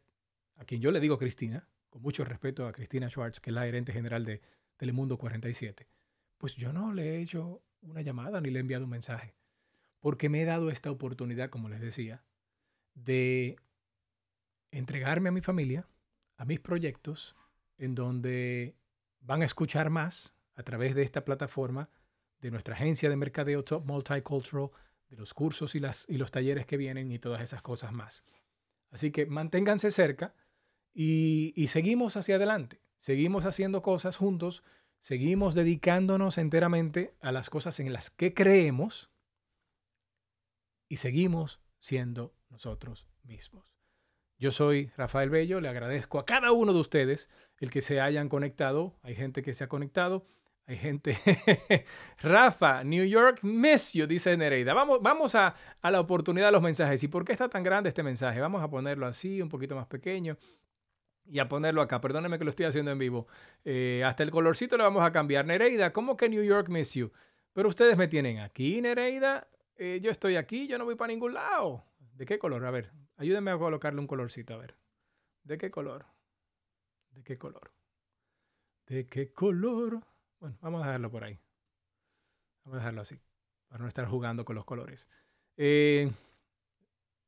Speaker 1: a quien yo le digo Cristina, con mucho respeto a Cristina Schwartz, que es la gerente general de Telemundo 47, pues yo no le he hecho una llamada ni le he enviado un mensaje porque me he dado esta oportunidad, como les decía, de entregarme a mi familia, a mis proyectos, en donde van a escuchar más a través de esta plataforma, de nuestra agencia de mercadeo Top Multicultural, de los cursos y, las, y los talleres que vienen y todas esas cosas más. Así que manténganse cerca y, y seguimos hacia adelante, seguimos haciendo cosas juntos, seguimos dedicándonos enteramente a las cosas en las que creemos y seguimos siendo nosotros mismos. Yo soy Rafael Bello, le agradezco a cada uno de ustedes el que se hayan conectado. Hay gente que se ha conectado, hay gente. Rafa, New York, miss you, dice Nereida. Vamos, vamos a, la oportunidad de los mensajes. ¿Y por qué está tan grande este mensaje? Vamos a ponerlo así, un poquito más pequeño. Y a ponerlo acá, perdóneme que lo estoy haciendo en vivo. Eh, hasta el colorcito le vamos a cambiar. Nereida, ¿cómo que New York miss you? Pero ustedes me tienen aquí, Nereida, eh, yo estoy aquí, yo no voy para ningún lado. ¿De qué color? A ver, ayúdenme a colocarle un colorcito, a ver. ¿De qué color? ¿De qué color? ¿De qué color? Bueno, vamos a dejarlo por ahí. Vamos a dejarlo así, para no estar jugando con los colores. Eh,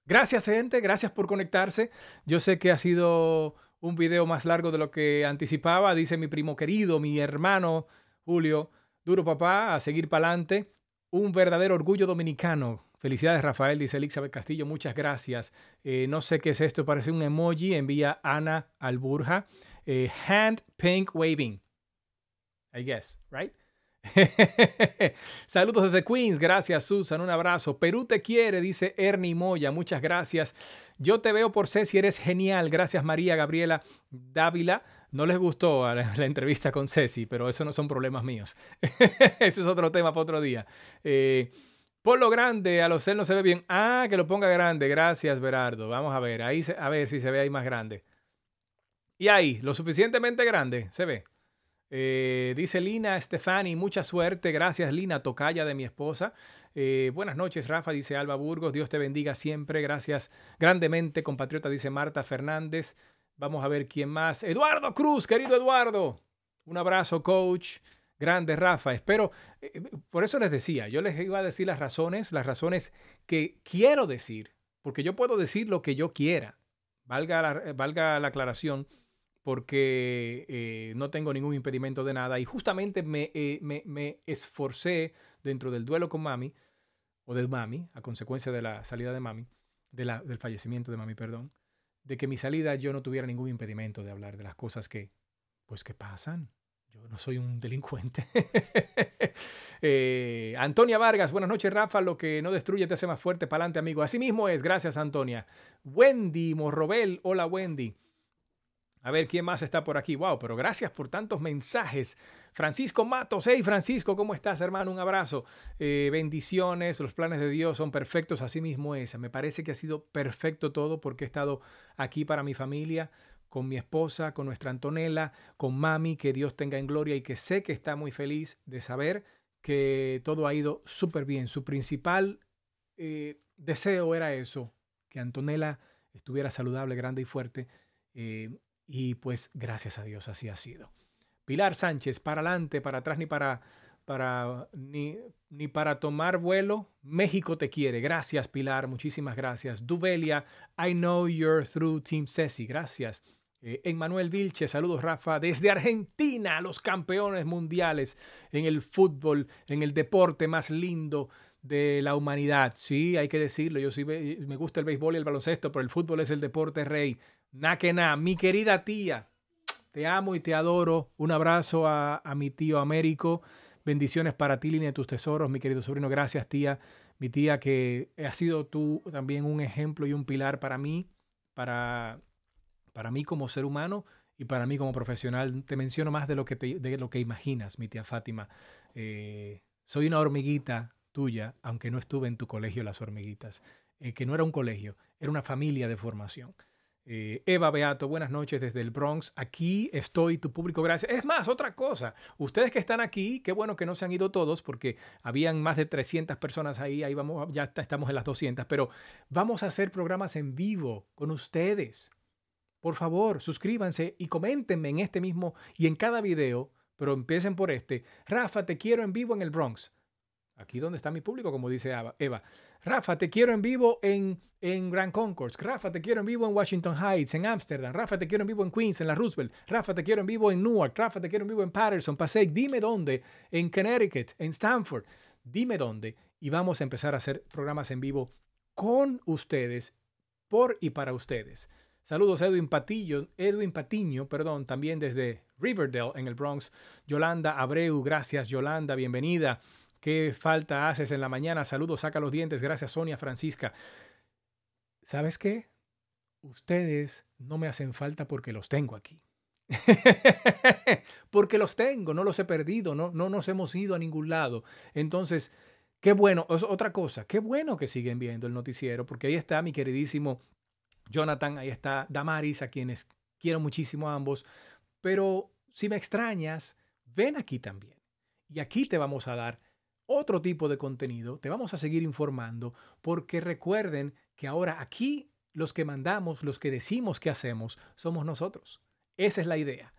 Speaker 1: gracias, gente. Gracias por conectarse. Yo sé que ha sido un video más largo de lo que anticipaba, dice mi primo querido, mi hermano Julio. Duro papá, a seguir para adelante un verdadero orgullo dominicano. Felicidades, Rafael, dice Elizabeth Castillo. Muchas gracias. Eh, no sé qué es esto, parece un emoji. Envía Ana Alburja. Eh, hand pink waving. I guess, right? Saludos desde Queens, gracias Susan, un abrazo. Perú te quiere, dice Ernie Moya, muchas gracias. Yo te veo por C eres genial, gracias María Gabriela Dávila. No les gustó la, entrevista con Ceci, pero eso no son problemas míos. Ese es otro tema para otro día. Eh, por lo grande, a los cel no se ve bien. Ah, que lo ponga grande. Gracias, Berardo. Vamos a ver. Ahí a ver si se ve ahí más grande. Y ahí, lo suficientemente grande, se ve. Eh, dice Lina Stefani, mucha suerte. Gracias, Lina, tocaya de mi esposa. Eh, buenas noches, Rafa, dice Alba Burgos. Dios te bendiga siempre. Gracias grandemente, compatriota, dice Marta Fernández. Vamos a ver quién más. Eduardo Cruz, querido Eduardo. Un abrazo, coach. Grande, Rafa. Espero, eh, por eso les decía, yo les iba a decir las razones, las razones que quiero decir, porque yo puedo decir lo que yo quiera. Valga la, eh, valga la aclaración, porque eh, no tengo ningún impedimento de nada. Y justamente me, me, esforcé dentro del duelo con mami, o de mami, a consecuencia de la salida de mami, de la, del fallecimiento de mami, perdón de que mi salida yo no tuviera ningún impedimento de hablar de las cosas que, pues, que pasan. Yo no soy un delincuente. Eh, Antonia Vargas, buenas noches, Rafa. Lo que no destruye te hace más fuerte. Pa'lante, amigo. Así mismo es. Gracias, Antonia. Wendy Morrobel. Hola, Wendy. A ver quién más está por aquí. Wow, pero gracias por tantos mensajes. Francisco Matos, hey Francisco, ¿cómo estás, hermano? Un abrazo. Eh, bendiciones, los planes de Dios son perfectos, así mismo es. Me parece que ha sido perfecto todo porque he estado aquí para mi familia, con mi esposa, con nuestra Antonella, con mami, que Dios tenga en gloria y que sé que está muy feliz de saber que todo ha ido súper bien. Su principal eh, deseo era eso, que Antonella estuviera saludable, grande y fuerte. Eh, y pues gracias a Dios así ha sido. Pilar Sánchez, para adelante, para atrás, ni para, para, ni, para tomar vuelo. México te quiere. Gracias, Pilar. Muchísimas gracias. Duvelia, I know you're through Team Ceci. Gracias. Eh, Emmanuel Vilche, saludos Rafa, desde Argentina, los campeones mundiales en el fútbol, en el deporte más lindo de la humanidad. Sí, hay que decirlo, yo sí me gusta el béisbol y el baloncesto, pero el fútbol es el deporte rey. Na que na, mi querida tía, te amo y te adoro. Un abrazo a, mi tío Américo. Bendiciones para ti, línea de tus tesoros, mi querido sobrino. Gracias, tía. Mi tía, que ha sido tú también un ejemplo y un pilar para mí, para, para mí como ser humano y para mí como profesional. Te menciono más de lo que, de lo que imaginas, mi tía Fátima. Eh, soy una hormiguita tuya, aunque no estuve en tu colegio Las Hormiguitas, eh, que no era un colegio, era una familia de formación. Eh, Eva Beato, buenas noches desde el Bronx. Aquí estoy, tu público, gracias. Es más, otra cosa, ustedes que están aquí, qué bueno que no se han ido todos porque habían más de 300 personas ahí, ahí vamos, ya estamos en las 200, pero vamos a hacer programas en vivo con ustedes. Por favor, suscríbanse y coméntenme en este mismo y en cada video, pero empiecen por este. Rafa, te quiero en vivo en el Bronx. Aquí dónde está mi público, como dice Eva. Rafa, te quiero en vivo en, en Grand Concourse. Rafa, te quiero en vivo en Washington Heights, en Amsterdam. Rafa, te quiero en vivo en Queens, en la Roosevelt. Rafa, te quiero en vivo en Newark. Rafa, te quiero en vivo en Patterson, Passaic. Dime dónde. En Connecticut, en Stanford. Dime dónde. Y vamos a empezar a hacer programas en vivo con ustedes, por y para ustedes. Saludos Edwin Patillo, Edwin Patiño, perdón, también desde Riverdale en el Bronx. Yolanda Abreu, gracias Yolanda, bienvenida. ¿Qué falta haces en la mañana? Saludos, saca los dientes. Gracias, Sonia Francisca. ¿Sabes qué? Ustedes no me hacen falta porque los tengo aquí. porque los tengo, no los he perdido, no, no nos hemos ido a ningún lado. Entonces, qué bueno, es otra cosa, qué bueno que siguen viendo el noticiero, porque ahí está mi queridísimo Jonathan, ahí está Damaris, a quienes quiero muchísimo a ambos, pero si me extrañas, ven aquí también. Y aquí te vamos a dar otro tipo de contenido. Te vamos a seguir informando porque recuerden que ahora aquí los que mandamos, los que decimos que hacemos, somos nosotros. Esa es la idea.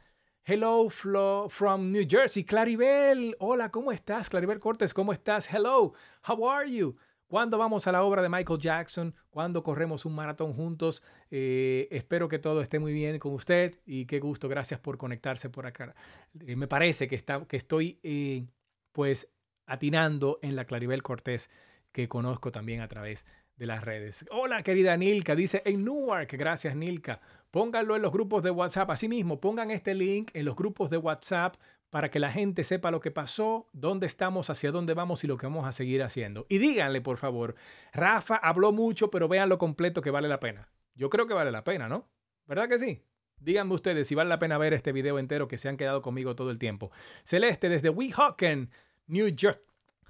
Speaker 1: Hello Flo, from New Jersey, Claribel. Hola, ¿cómo estás? Claribel Cortes, ¿cómo estás? Hello, how are you? ¿Cuándo vamos a la obra de Michael Jackson? ¿Cuándo corremos un maratón juntos? Eh, espero que todo esté muy bien con usted y qué gusto. Gracias por conectarse por acá. Eh, me parece que, está, que estoy eh, pues atinando en la Claribel Cortés que conozco también a través de las redes. Hola, querida Nilka, dice en Newark. Gracias, Nilka. Pónganlo en los grupos de WhatsApp. Asimismo, pongan este link en los grupos de WhatsApp para que la gente sepa lo que pasó, dónde estamos, hacia dónde vamos y lo que vamos a seguir haciendo. Y díganle, por favor, Rafa habló mucho, pero vean lo completo que vale la pena. Yo creo que vale la pena, ¿no? ¿Verdad que sí? Díganme ustedes si vale la pena ver este video entero que se han quedado conmigo todo el tiempo. Celeste, desde Weehawken. New York.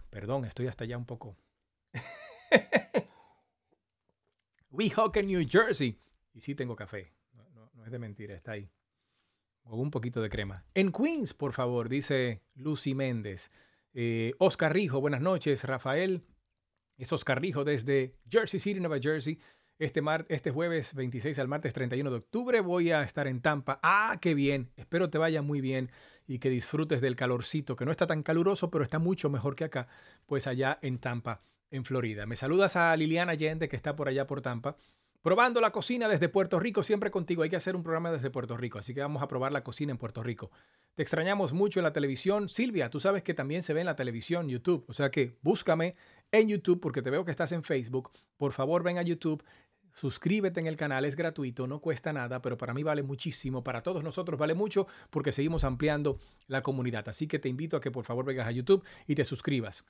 Speaker 1: Perdón, estoy hasta allá un poco. We Weehawken, New Jersey. Y sí tengo café. No, es de mentira, está ahí. O un poquito de crema. En Queens, por favor, dice Lucy Méndez. Eh, Oscar Rijo, buenas noches, Rafael. Es Oscar Rijo desde Jersey City, Nueva Jersey. Este, mar, este jueves 26 al martes 31 de octubre voy a estar en Tampa. Ah, qué bien. Espero te vaya muy bien y que disfrutes del calorcito, que no está tan caluroso, pero está mucho mejor que acá, pues allá en Tampa, en Florida. Me saludas a Liliana Allende, que está por allá por Tampa. Probando la cocina desde Puerto Rico, siempre contigo. Hay que hacer un programa desde Puerto Rico, así que vamos a probar la cocina en Puerto Rico. Te extrañamos mucho en la televisión. Silvia, tú sabes que también se ve en la televisión, YouTube. O sea que búscame en YouTube porque te veo que estás en Facebook. Por favor, ven a YouTube suscríbete en el canal, es gratuito, no cuesta nada, pero para mí vale muchísimo, para todos nosotros vale mucho porque seguimos ampliando la comunidad. Así que te invito a que por favor vengas a YouTube y te suscribas.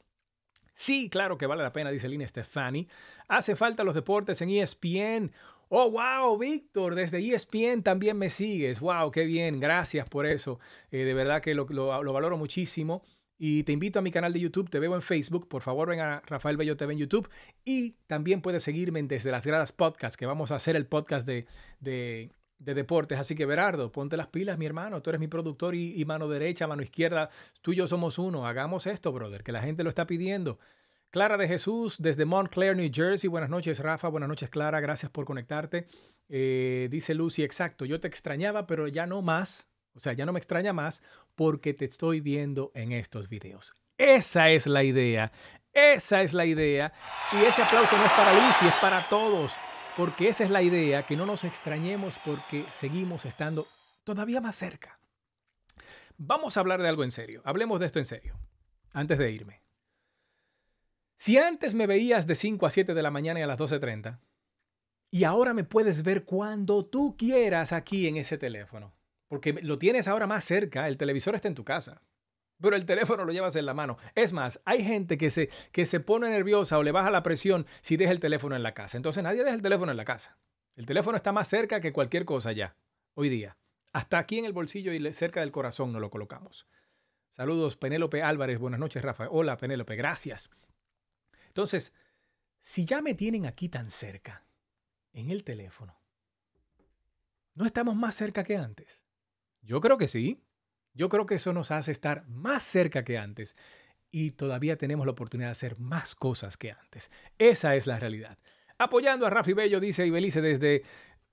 Speaker 1: Sí, claro que vale la pena, dice Lina Stefani. Hace falta los deportes en ESPN. Oh, wow, Víctor, desde ESPN también me sigues. Wow, qué bien, gracias por eso. Eh, de verdad que lo valoro muchísimo. Y te invito a mi canal de YouTube, te veo en Facebook, por favor ven a Rafael Bello TV en YouTube y también puedes seguirme Desde las Gradas Podcast, que vamos a hacer el podcast de, deportes. Así que Berardo, ponte las pilas, mi hermano, tú eres mi productor y, mano derecha, mano izquierda, tú y yo somos uno, hagamos esto, brother, que la gente lo está pidiendo. Clara de Jesús desde Montclair, New Jersey. Buenas noches, Rafa. Buenas noches, Clara. Gracias por conectarte. Eh, dice Lucy, exacto. Yo te extrañaba, pero ya no más. O sea, ya no me extraña más porque te estoy viendo en estos videos. Esa es la idea. Esa es la idea. Y ese aplauso no es para Lucy, es para todos. Porque esa es la idea, que no nos extrañemos porque seguimos estando todavía más cerca. Vamos a hablar de algo en serio. Hablemos de esto en serio. Antes de irme. Si antes me veías de 5 a 7 de la mañana y a las 12.30, y ahora me puedes ver cuando tú quieras aquí en ese teléfono porque lo tienes ahora más cerca, el televisor está en tu casa, pero el teléfono lo llevas en la mano. Es más, hay gente que se, que se pone nerviosa o le baja la presión si deja el teléfono en la casa. Entonces nadie deja el teléfono en la casa. El teléfono está más cerca que cualquier cosa ya, hoy día. Hasta aquí en el bolsillo y cerca del corazón no lo colocamos. Saludos, Penélope Álvarez. Buenas noches, Rafa. Hola, Penélope. Gracias. Entonces, si ya me tienen aquí tan cerca, en el teléfono, ¿no estamos más cerca que antes? Yo creo que sí. Yo creo que eso nos hace estar más cerca que antes y todavía tenemos la oportunidad de hacer más cosas que antes. Esa es la realidad. Apoyando a Rafi Bello, dice Ibelice desde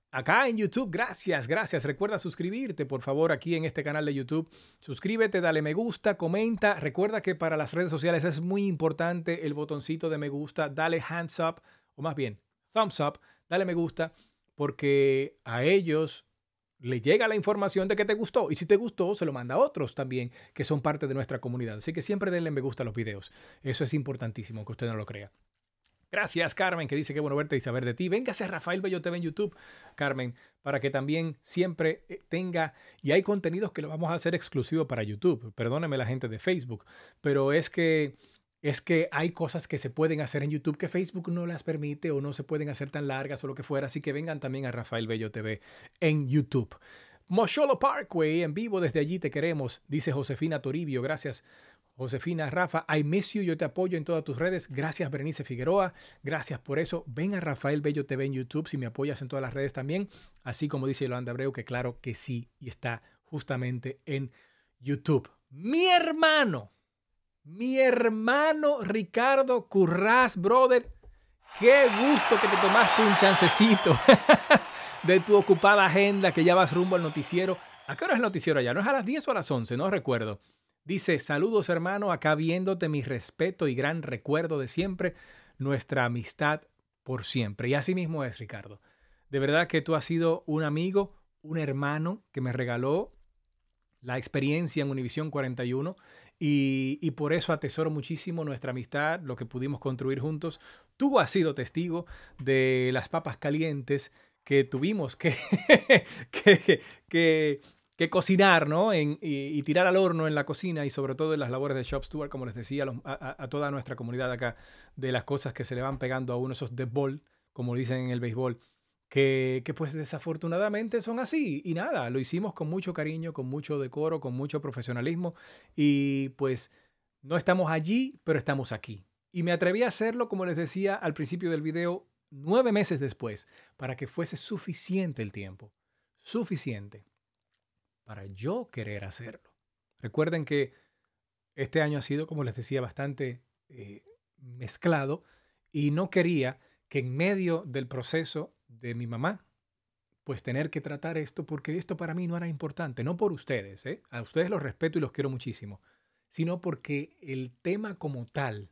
Speaker 1: acá en YouTube. Gracias, gracias. Recuerda suscribirte, por favor, aquí en este canal de YouTube. Suscríbete, dale me gusta, comenta. Recuerda que para las redes sociales es muy importante el botoncito de me gusta. Dale hands up, o más bien, thumbs up, dale me gusta, porque a ellos le llega la información de que te gustó y si te gustó se lo manda a otros también que son parte de nuestra comunidad. Así que siempre denle me gusta a los videos. Eso es importantísimo, que usted no lo crea. Gracias, Carmen, que dice que bueno verte y saber de ti. Véngase a Rafael TV en YouTube, Carmen, para que también siempre eh, tenga. Y hay contenidos que lo vamos a hacer exclusivo para YouTube. Perdóneme la gente de Facebook, pero es que es que hay cosas que se pueden hacer en YouTube que Facebook no las permite o no se pueden hacer tan largas o lo que fuera. Así que vengan también a Rafael Bello TV en YouTube. Mosholo Parkway en vivo, desde allí te queremos, dice Josefina Toribio. Gracias, Josefina Rafa. I miss you, yo te apoyo en todas tus redes. Gracias, Berenice Figueroa. Gracias por eso. Ven a Rafael Bello TV en YouTube si me apoyas en todas las redes también. Así como dice Yolanda Abreu, que claro que sí, y está justamente en YouTube. Mi hermano mi hermano Ricardo Currás, brother. Qué gusto que te tomaste un chancecito de tu ocupada agenda que ya vas rumbo al noticiero. ¿A qué hora es el noticiero allá? ¿No es a las 10 o a las 11? No recuerdo. Dice, saludos hermano, acá viéndote mi respeto y gran recuerdo de siempre, nuestra amistad por siempre. Y así mismo es, Ricardo. De verdad que tú has sido un amigo, un hermano que me regaló la experiencia en Univisión 41 y, por eso atesoro muchísimo nuestra amistad, lo que pudimos construir juntos. Tú has sido testigo de las papas calientes que tuvimos que, que, que, cocinar, ¿no? y, tirar al horno en la cocina y sobre todo en las labores de Shop Steward, como les decía, a, toda nuestra comunidad acá, de las cosas que se le van pegando a uno, esos de ball, como dicen en el béisbol, que, pues desafortunadamente son así. Y nada, lo hicimos con mucho cariño, con mucho decoro, con mucho profesionalismo y pues no estamos allí, pero estamos aquí. Y me atreví a hacerlo, como les decía al principio del video, nueve meses después, para que fuese suficiente el tiempo, suficiente para yo querer hacerlo. Recuerden que este año ha sido, como les decía, bastante eh, mezclado y no quería que en medio del proceso de mi mamá, pues tener que tratar esto, porque esto para mí no era importante, no por ustedes, ¿eh? a ustedes los respeto y los quiero muchísimo, sino porque el tema como tal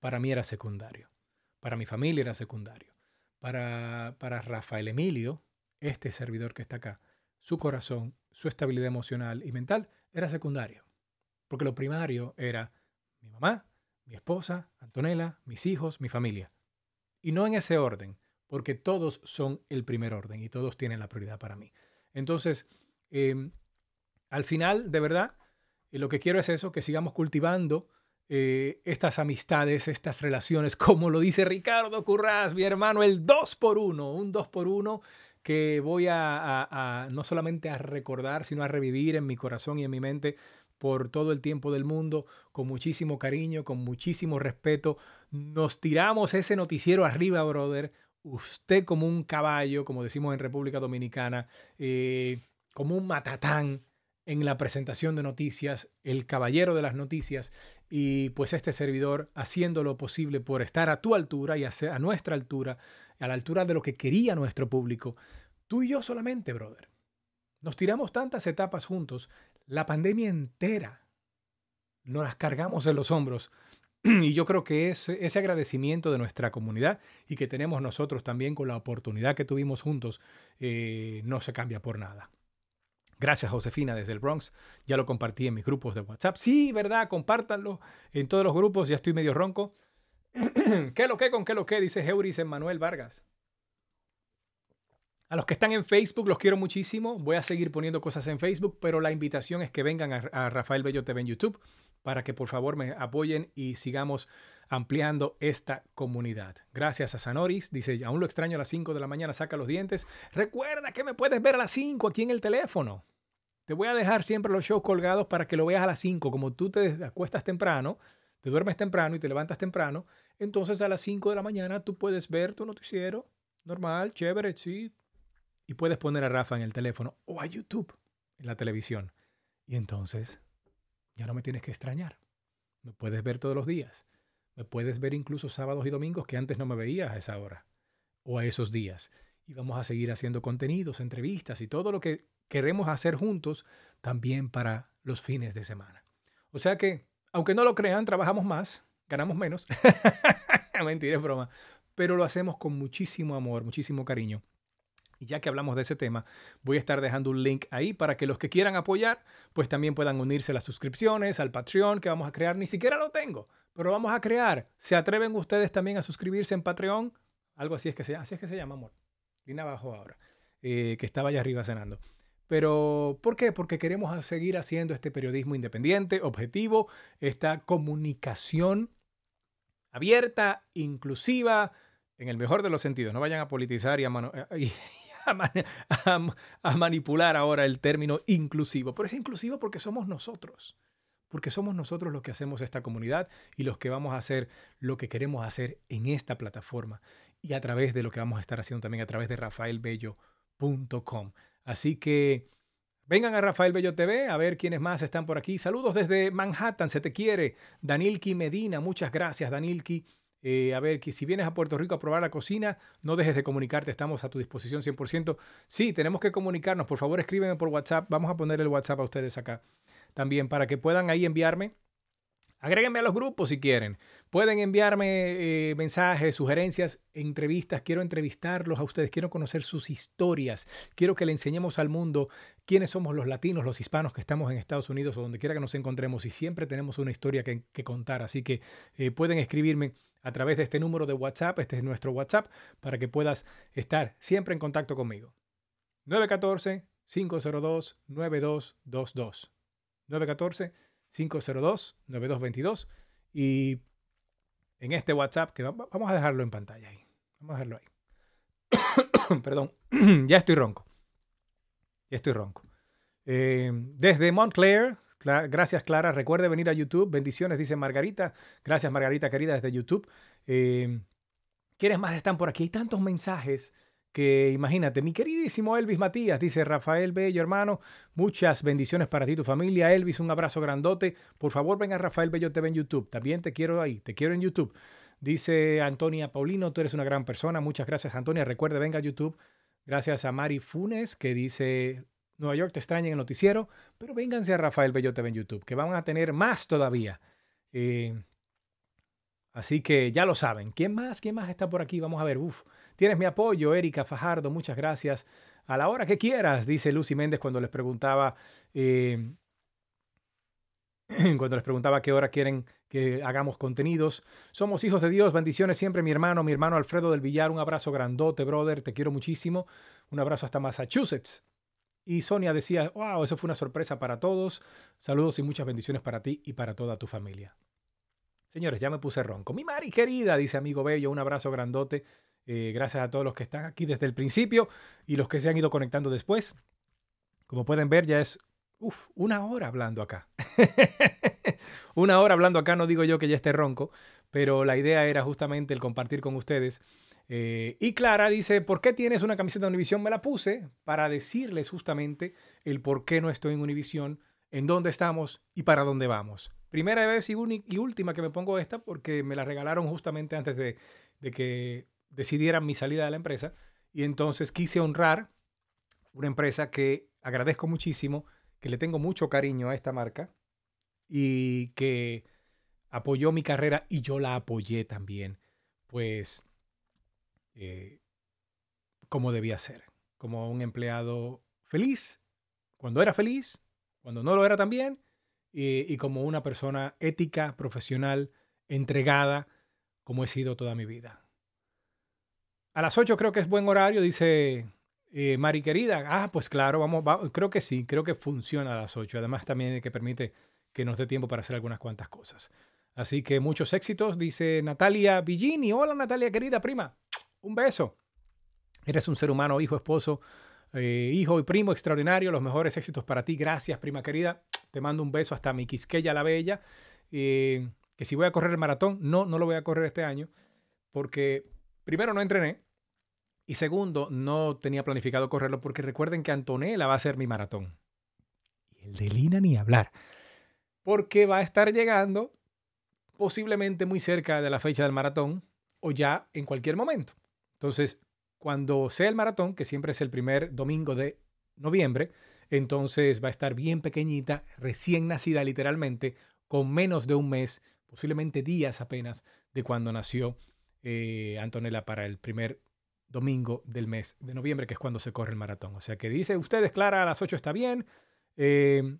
Speaker 1: para mí era secundario, para mi familia era secundario, para, para Rafael Emilio, este servidor que está acá, su corazón, su estabilidad emocional y mental era secundario, porque lo primario era mi mamá, mi esposa, Antonella, mis hijos, mi familia. Y no en ese orden, porque todos son el primer orden y todos tienen la prioridad para mí. Entonces, em, al final, de verdad, eh, lo que quiero es eso, que sigamos cultivando eh, estas amistades, estas relaciones, como lo dice Ricardo Curraz, mi hermano, el 2 por 1 un 2 por 1 que voy a, a, no solamente a recordar, sino a revivir en mi corazón y en mi mente por todo el tiempo del mundo, con muchísimo cariño, con muchísimo respeto. Nos tiramos ese noticiero arriba, brother usted como un caballo, como decimos en República Dominicana, eh, como un matatán en la presentación de noticias, el caballero de las noticias, y pues este servidor haciendo lo posible por estar a tu altura y a, a nuestra altura, a la altura de lo que quería nuestro público. Tú y yo solamente, brother. Nos tiramos tantas etapas juntos, la pandemia entera, nos las cargamos en los hombros y yo creo que ese agradecimiento de nuestra comunidad y que tenemos nosotros también con la oportunidad que tuvimos juntos eh, no se cambia por nada. Gracias, Josefina, desde el Bronx. Ya lo compartí en mis grupos de WhatsApp. Sí, verdad, compártanlo en todos los grupos. Ya estoy medio ronco. ¿Qué lo que con qué lo que? Dice Euris Manuel Vargas. A los que están en Facebook, los quiero muchísimo. Voy a seguir poniendo cosas en Facebook, pero la invitación es que vengan a, a Rafael Bello TV en YouTube para que por favor me apoyen y sigamos ampliando esta comunidad. Gracias a Sanoris, dice, aún lo extraño a las 5 de la mañana, saca los dientes. Recuerda que me puedes ver a las 5 aquí en el teléfono. Te voy a dejar siempre los shows colgados para que lo veas a las 5. Como tú te acuestas temprano, te duermes temprano y te levantas temprano, entonces a las 5 de la mañana tú puedes ver tu noticiero normal, chévere, sí. Y puedes poner a Rafa en el teléfono o a YouTube, en la televisión. Y entonces ya no me tienes que extrañar. Me puedes ver todos los días. Me puedes ver incluso sábados y domingos que antes no me veías a esa hora o a esos días. Y vamos a seguir haciendo contenidos, entrevistas y todo lo que queremos hacer juntos también para los fines de semana. O sea que, aunque no lo crean, trabajamos más, ganamos menos. Mentira, es broma. Pero lo hacemos con muchísimo amor, muchísimo cariño y ya que hablamos de ese tema, voy a estar dejando un link ahí para que los que quieran apoyar, pues también puedan unirse a las suscripciones, al Patreon que vamos a crear. Ni siquiera lo tengo, pero vamos a crear. ¿Se atreven ustedes también a suscribirse en Patreon? Algo así es que se, así es que se llama, amor. Lina abajo ahora, eh, que estaba allá arriba cenando. Pero, ¿por qué? Porque queremos seguir haciendo este periodismo independiente, objetivo, esta comunicación abierta, inclusiva, en el mejor de los sentidos. No vayan a politizar y a, mano eh, a, manipular ahora el término inclusivo, pero es inclusivo porque somos nosotros, porque somos nosotros los que hacemos esta comunidad y los que vamos a hacer lo que queremos hacer en esta plataforma y a través de lo que vamos a estar haciendo también a través de rafaelbello.com. Así que vengan a Rafael TV a ver quiénes más están por aquí. Saludos desde Manhattan, se te quiere. Danilki Medina, muchas gracias Danilki. Eh, a ver, que si vienes a Puerto Rico a probar la cocina, no dejes de comunicarte, estamos a tu disposición 100%. Sí, tenemos que comunicarnos, por favor escríbeme por WhatsApp, vamos a poner el WhatsApp a ustedes acá también para que puedan ahí enviarme Agréguenme a los grupos si quieren. Pueden enviarme eh, mensajes, sugerencias, entrevistas. Quiero entrevistarlos a ustedes, quiero conocer sus historias. Quiero que le enseñemos al mundo quiénes somos los latinos, los hispanos que estamos en Estados Unidos o donde quiera que nos encontremos. Y siempre tenemos una historia que, contar. Así que eh, pueden escribirme a través de este número de WhatsApp. Este es nuestro WhatsApp para que puedas estar siempre en contacto conmigo. 914 502 9222. 914 502-9222 y en este WhatsApp que vamos a dejarlo en pantalla ahí. Vamos a dejarlo ahí. Perdón, ya estoy ronco. Ya estoy ronco. Eh, desde Montclair, gracias Clara, recuerde venir a YouTube. Bendiciones, dice Margarita. Gracias Margarita querida desde YouTube. Eh, ¿Quieres ¿Quiénes más están por aquí? Hay tantos mensajes que imagínate, mi queridísimo Elvis Matías, dice Rafael Bello, hermano, muchas bendiciones para ti y tu familia. Elvis, un abrazo grandote. Por favor, venga Rafael Bello, TV en YouTube. También te quiero ahí, te quiero en YouTube. Dice Antonia Paulino, tú eres una gran persona. Muchas gracias, Antonia. Recuerde, venga a YouTube. Gracias a Mari Funes, que dice, Nueva York te extraña en el noticiero, pero vénganse a Rafael Bello TV en YouTube, que van a tener más todavía. Eh, así que ya lo saben. ¿Quién más? ¿Quién más está por aquí? Vamos a ver. Uf. Tienes mi apoyo, Erika Fajardo, muchas gracias. A la hora que quieras, dice Lucy Méndez cuando les preguntaba, eh, cuando les preguntaba qué hora quieren que hagamos contenidos. Somos hijos de Dios, bendiciones siempre, mi hermano, mi hermano Alfredo del Villar, un abrazo grandote, brother, te quiero muchísimo. Un abrazo hasta Massachusetts. Y Sonia decía, wow, eso fue una sorpresa para todos. Saludos y muchas bendiciones para ti y para toda tu familia. Señores, ya me puse ronco. Mi Mari querida, dice amigo Bello, un abrazo grandote. Eh, gracias a todos los que están aquí desde el principio y los que se han ido conectando después. Como pueden ver, ya es una hora hablando acá. una hora hablando acá, no digo yo que ya esté ronco, pero la idea era justamente el compartir con ustedes. Eh, y Clara dice, ¿por qué tienes una camiseta de Univision? Me la puse para decirles justamente el por qué no estoy en Univision, en dónde estamos y para dónde vamos. Primera vez y, última que me pongo esta porque me la regalaron justamente antes de que decidieran mi salida de la empresa. Y entonces quise honrar una empresa que agradezco muchísimo, que le tengo mucho cariño a esta marca y que apoyó mi carrera y yo la apoyé también, pues eh, como debía ser, como un empleado feliz, cuando era feliz, cuando no lo era también, y como una persona ética, profesional, entregada, como he sido toda mi vida. A las 8 creo que es buen horario, dice eh, Mari querida. Ah, pues claro, vamos, creo que sí, creo que funciona a las 8. Además también que permite que nos dé tiempo para hacer algunas cuantas cosas. Así que muchos éxitos, dice Natalia Villini. Hola Natalia querida prima, un beso. Eres un ser humano, hijo, esposo, eh, hijo y primo extraordinario. Los mejores éxitos para ti. Gracias, prima querida. Te mando un beso hasta mi Quisqueya la Bella. Eh, que si voy a correr el maratón, no, no lo voy a correr este año, porque primero no entrené y segundo no tenía planificado correrlo porque recuerden que Antonella va a ser mi maratón. Y el de Lina ni hablar. Porque va a estar llegando posiblemente muy cerca de la fecha del maratón o ya en cualquier momento. Entonces, cuando sea el maratón, que siempre es el primer domingo de noviembre, entonces va a estar bien pequeñita, recién nacida literalmente, con menos de un mes, posiblemente días apenas de cuando nació eh, Antonella para el primer domingo del mes de noviembre, que es cuando se corre el maratón. O sea que dice ustedes, Clara, a las 8 está bien. Eh,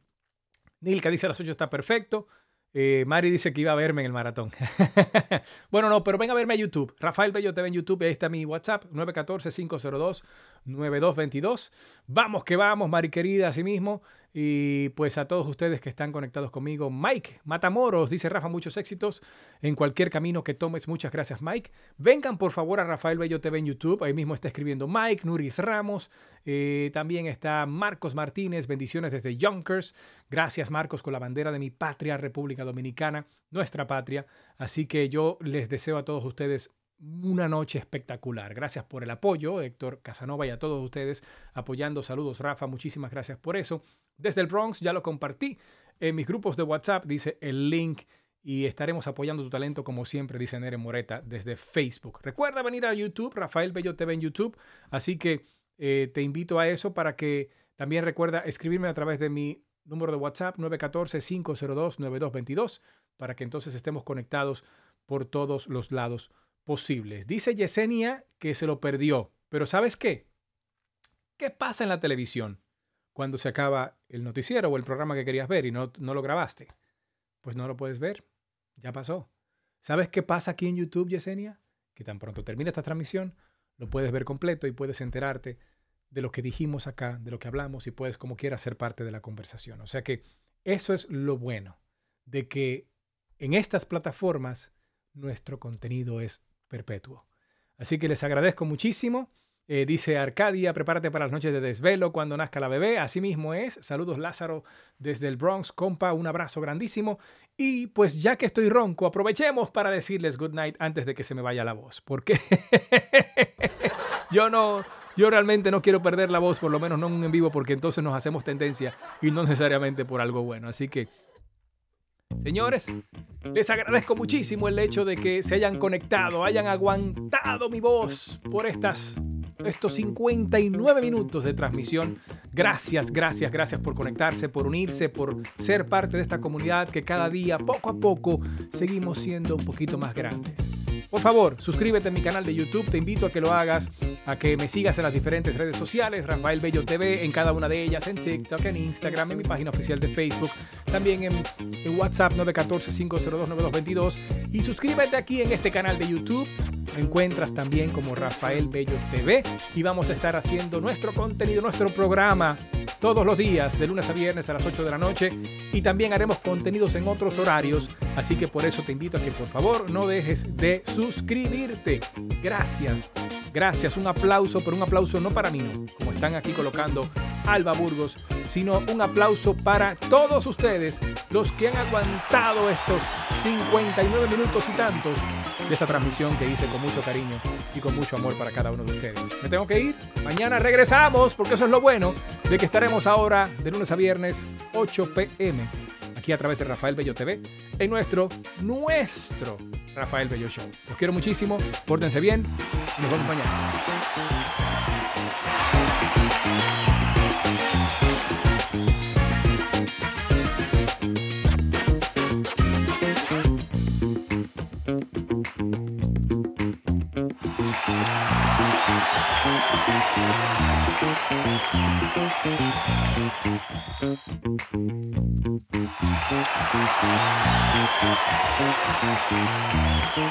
Speaker 1: Nilka dice a las 8 está perfecto. Eh, Mari dice que iba a verme en el maratón. bueno, no, pero ven a verme a YouTube. Rafael Bello te ve en YouTube. Ahí está mi WhatsApp, 914-502. 9222. Vamos que vamos, Mari querida, así mismo. Y pues a todos ustedes que están conectados conmigo, Mike Matamoros, dice Rafa, muchos éxitos en cualquier camino que tomes. Muchas gracias, Mike. Vengan por favor a Rafael Bello TV en YouTube. Ahí mismo está escribiendo Mike, Nuris Ramos. Eh, también está Marcos Martínez, bendiciones desde Junkers. Gracias, Marcos, con la bandera de mi patria, República Dominicana, nuestra patria. Así que yo les deseo a todos ustedes una noche espectacular. Gracias por el apoyo, Héctor Casanova y a todos ustedes apoyando. Saludos, Rafa, muchísimas gracias por eso. Desde el Bronx ya lo compartí en mis grupos de WhatsApp, dice el link. Y estaremos apoyando tu talento como siempre, dice Nere Moreta desde Facebook. Recuerda venir a YouTube, Rafael Bello TV en YouTube. Así que eh, te invito a eso para que también recuerda escribirme a través de mi número de WhatsApp 914-502-9222 para que entonces estemos conectados por todos los lados posibles. Dice Yesenia que se lo perdió, pero ¿sabes qué? ¿Qué pasa en la televisión cuando se acaba el noticiero o el programa que querías ver y no, no lo grabaste? Pues no lo puedes ver, ya pasó. ¿Sabes qué pasa aquí en YouTube, Yesenia? Que tan pronto termina esta transmisión, lo puedes ver completo y puedes enterarte de lo que dijimos acá, de lo que hablamos y puedes como quieras ser parte de la conversación. O sea que eso es lo bueno, de que en estas plataformas nuestro contenido es perpetuo. Así que les agradezco muchísimo. Eh, dice Arcadia, prepárate para las noches de desvelo cuando nazca la bebé. Así mismo es. Saludos Lázaro desde el Bronx, compa. Un abrazo grandísimo. Y pues ya que estoy ronco, aprovechemos para decirles good night antes de que se me vaya la voz. Porque yo no, yo realmente no quiero perder la voz, por lo menos no en vivo, porque entonces nos hacemos tendencia y no necesariamente por algo bueno. Así que Señores, les agradezco muchísimo el hecho de que se hayan conectado, hayan aguantado mi voz por estas, estos 59 minutos de transmisión. Gracias, gracias, gracias por conectarse, por unirse, por ser parte de esta comunidad que cada día, poco a poco, seguimos siendo un poquito más grandes. Por favor, suscríbete a mi canal de YouTube, te invito a que lo hagas a que me sigas en las diferentes redes sociales, Rafael Bello TV, en cada una de ellas, en TikTok, en Instagram, en mi página oficial de Facebook, también en, WhatsApp 914-502-9222 y suscríbete aquí en este canal de YouTube. encuentras también como Rafael Bello TV y vamos a estar haciendo nuestro contenido, nuestro programa todos los días de lunes a viernes a las 8 de la noche y también haremos contenidos en otros horarios, así que por eso te invito a que por favor no dejes de suscribirte. Gracias Gracias, un aplauso, pero un aplauso no para mí, no, como están aquí colocando Alba Burgos, sino un aplauso para todos ustedes, los que han aguantado estos 59 minutos y tantos de esta transmisión que hice con mucho cariño y con mucho amor para cada uno de ustedes. Me tengo que ir, mañana regresamos, porque eso es lo bueno de que estaremos ahora de lunes a viernes, 8 pm aquí a través de Rafael Bello TV, en nuestro, nuestro Rafael Bello Show. Los quiero muchísimo, pórtense bien, y nos vemos mañana.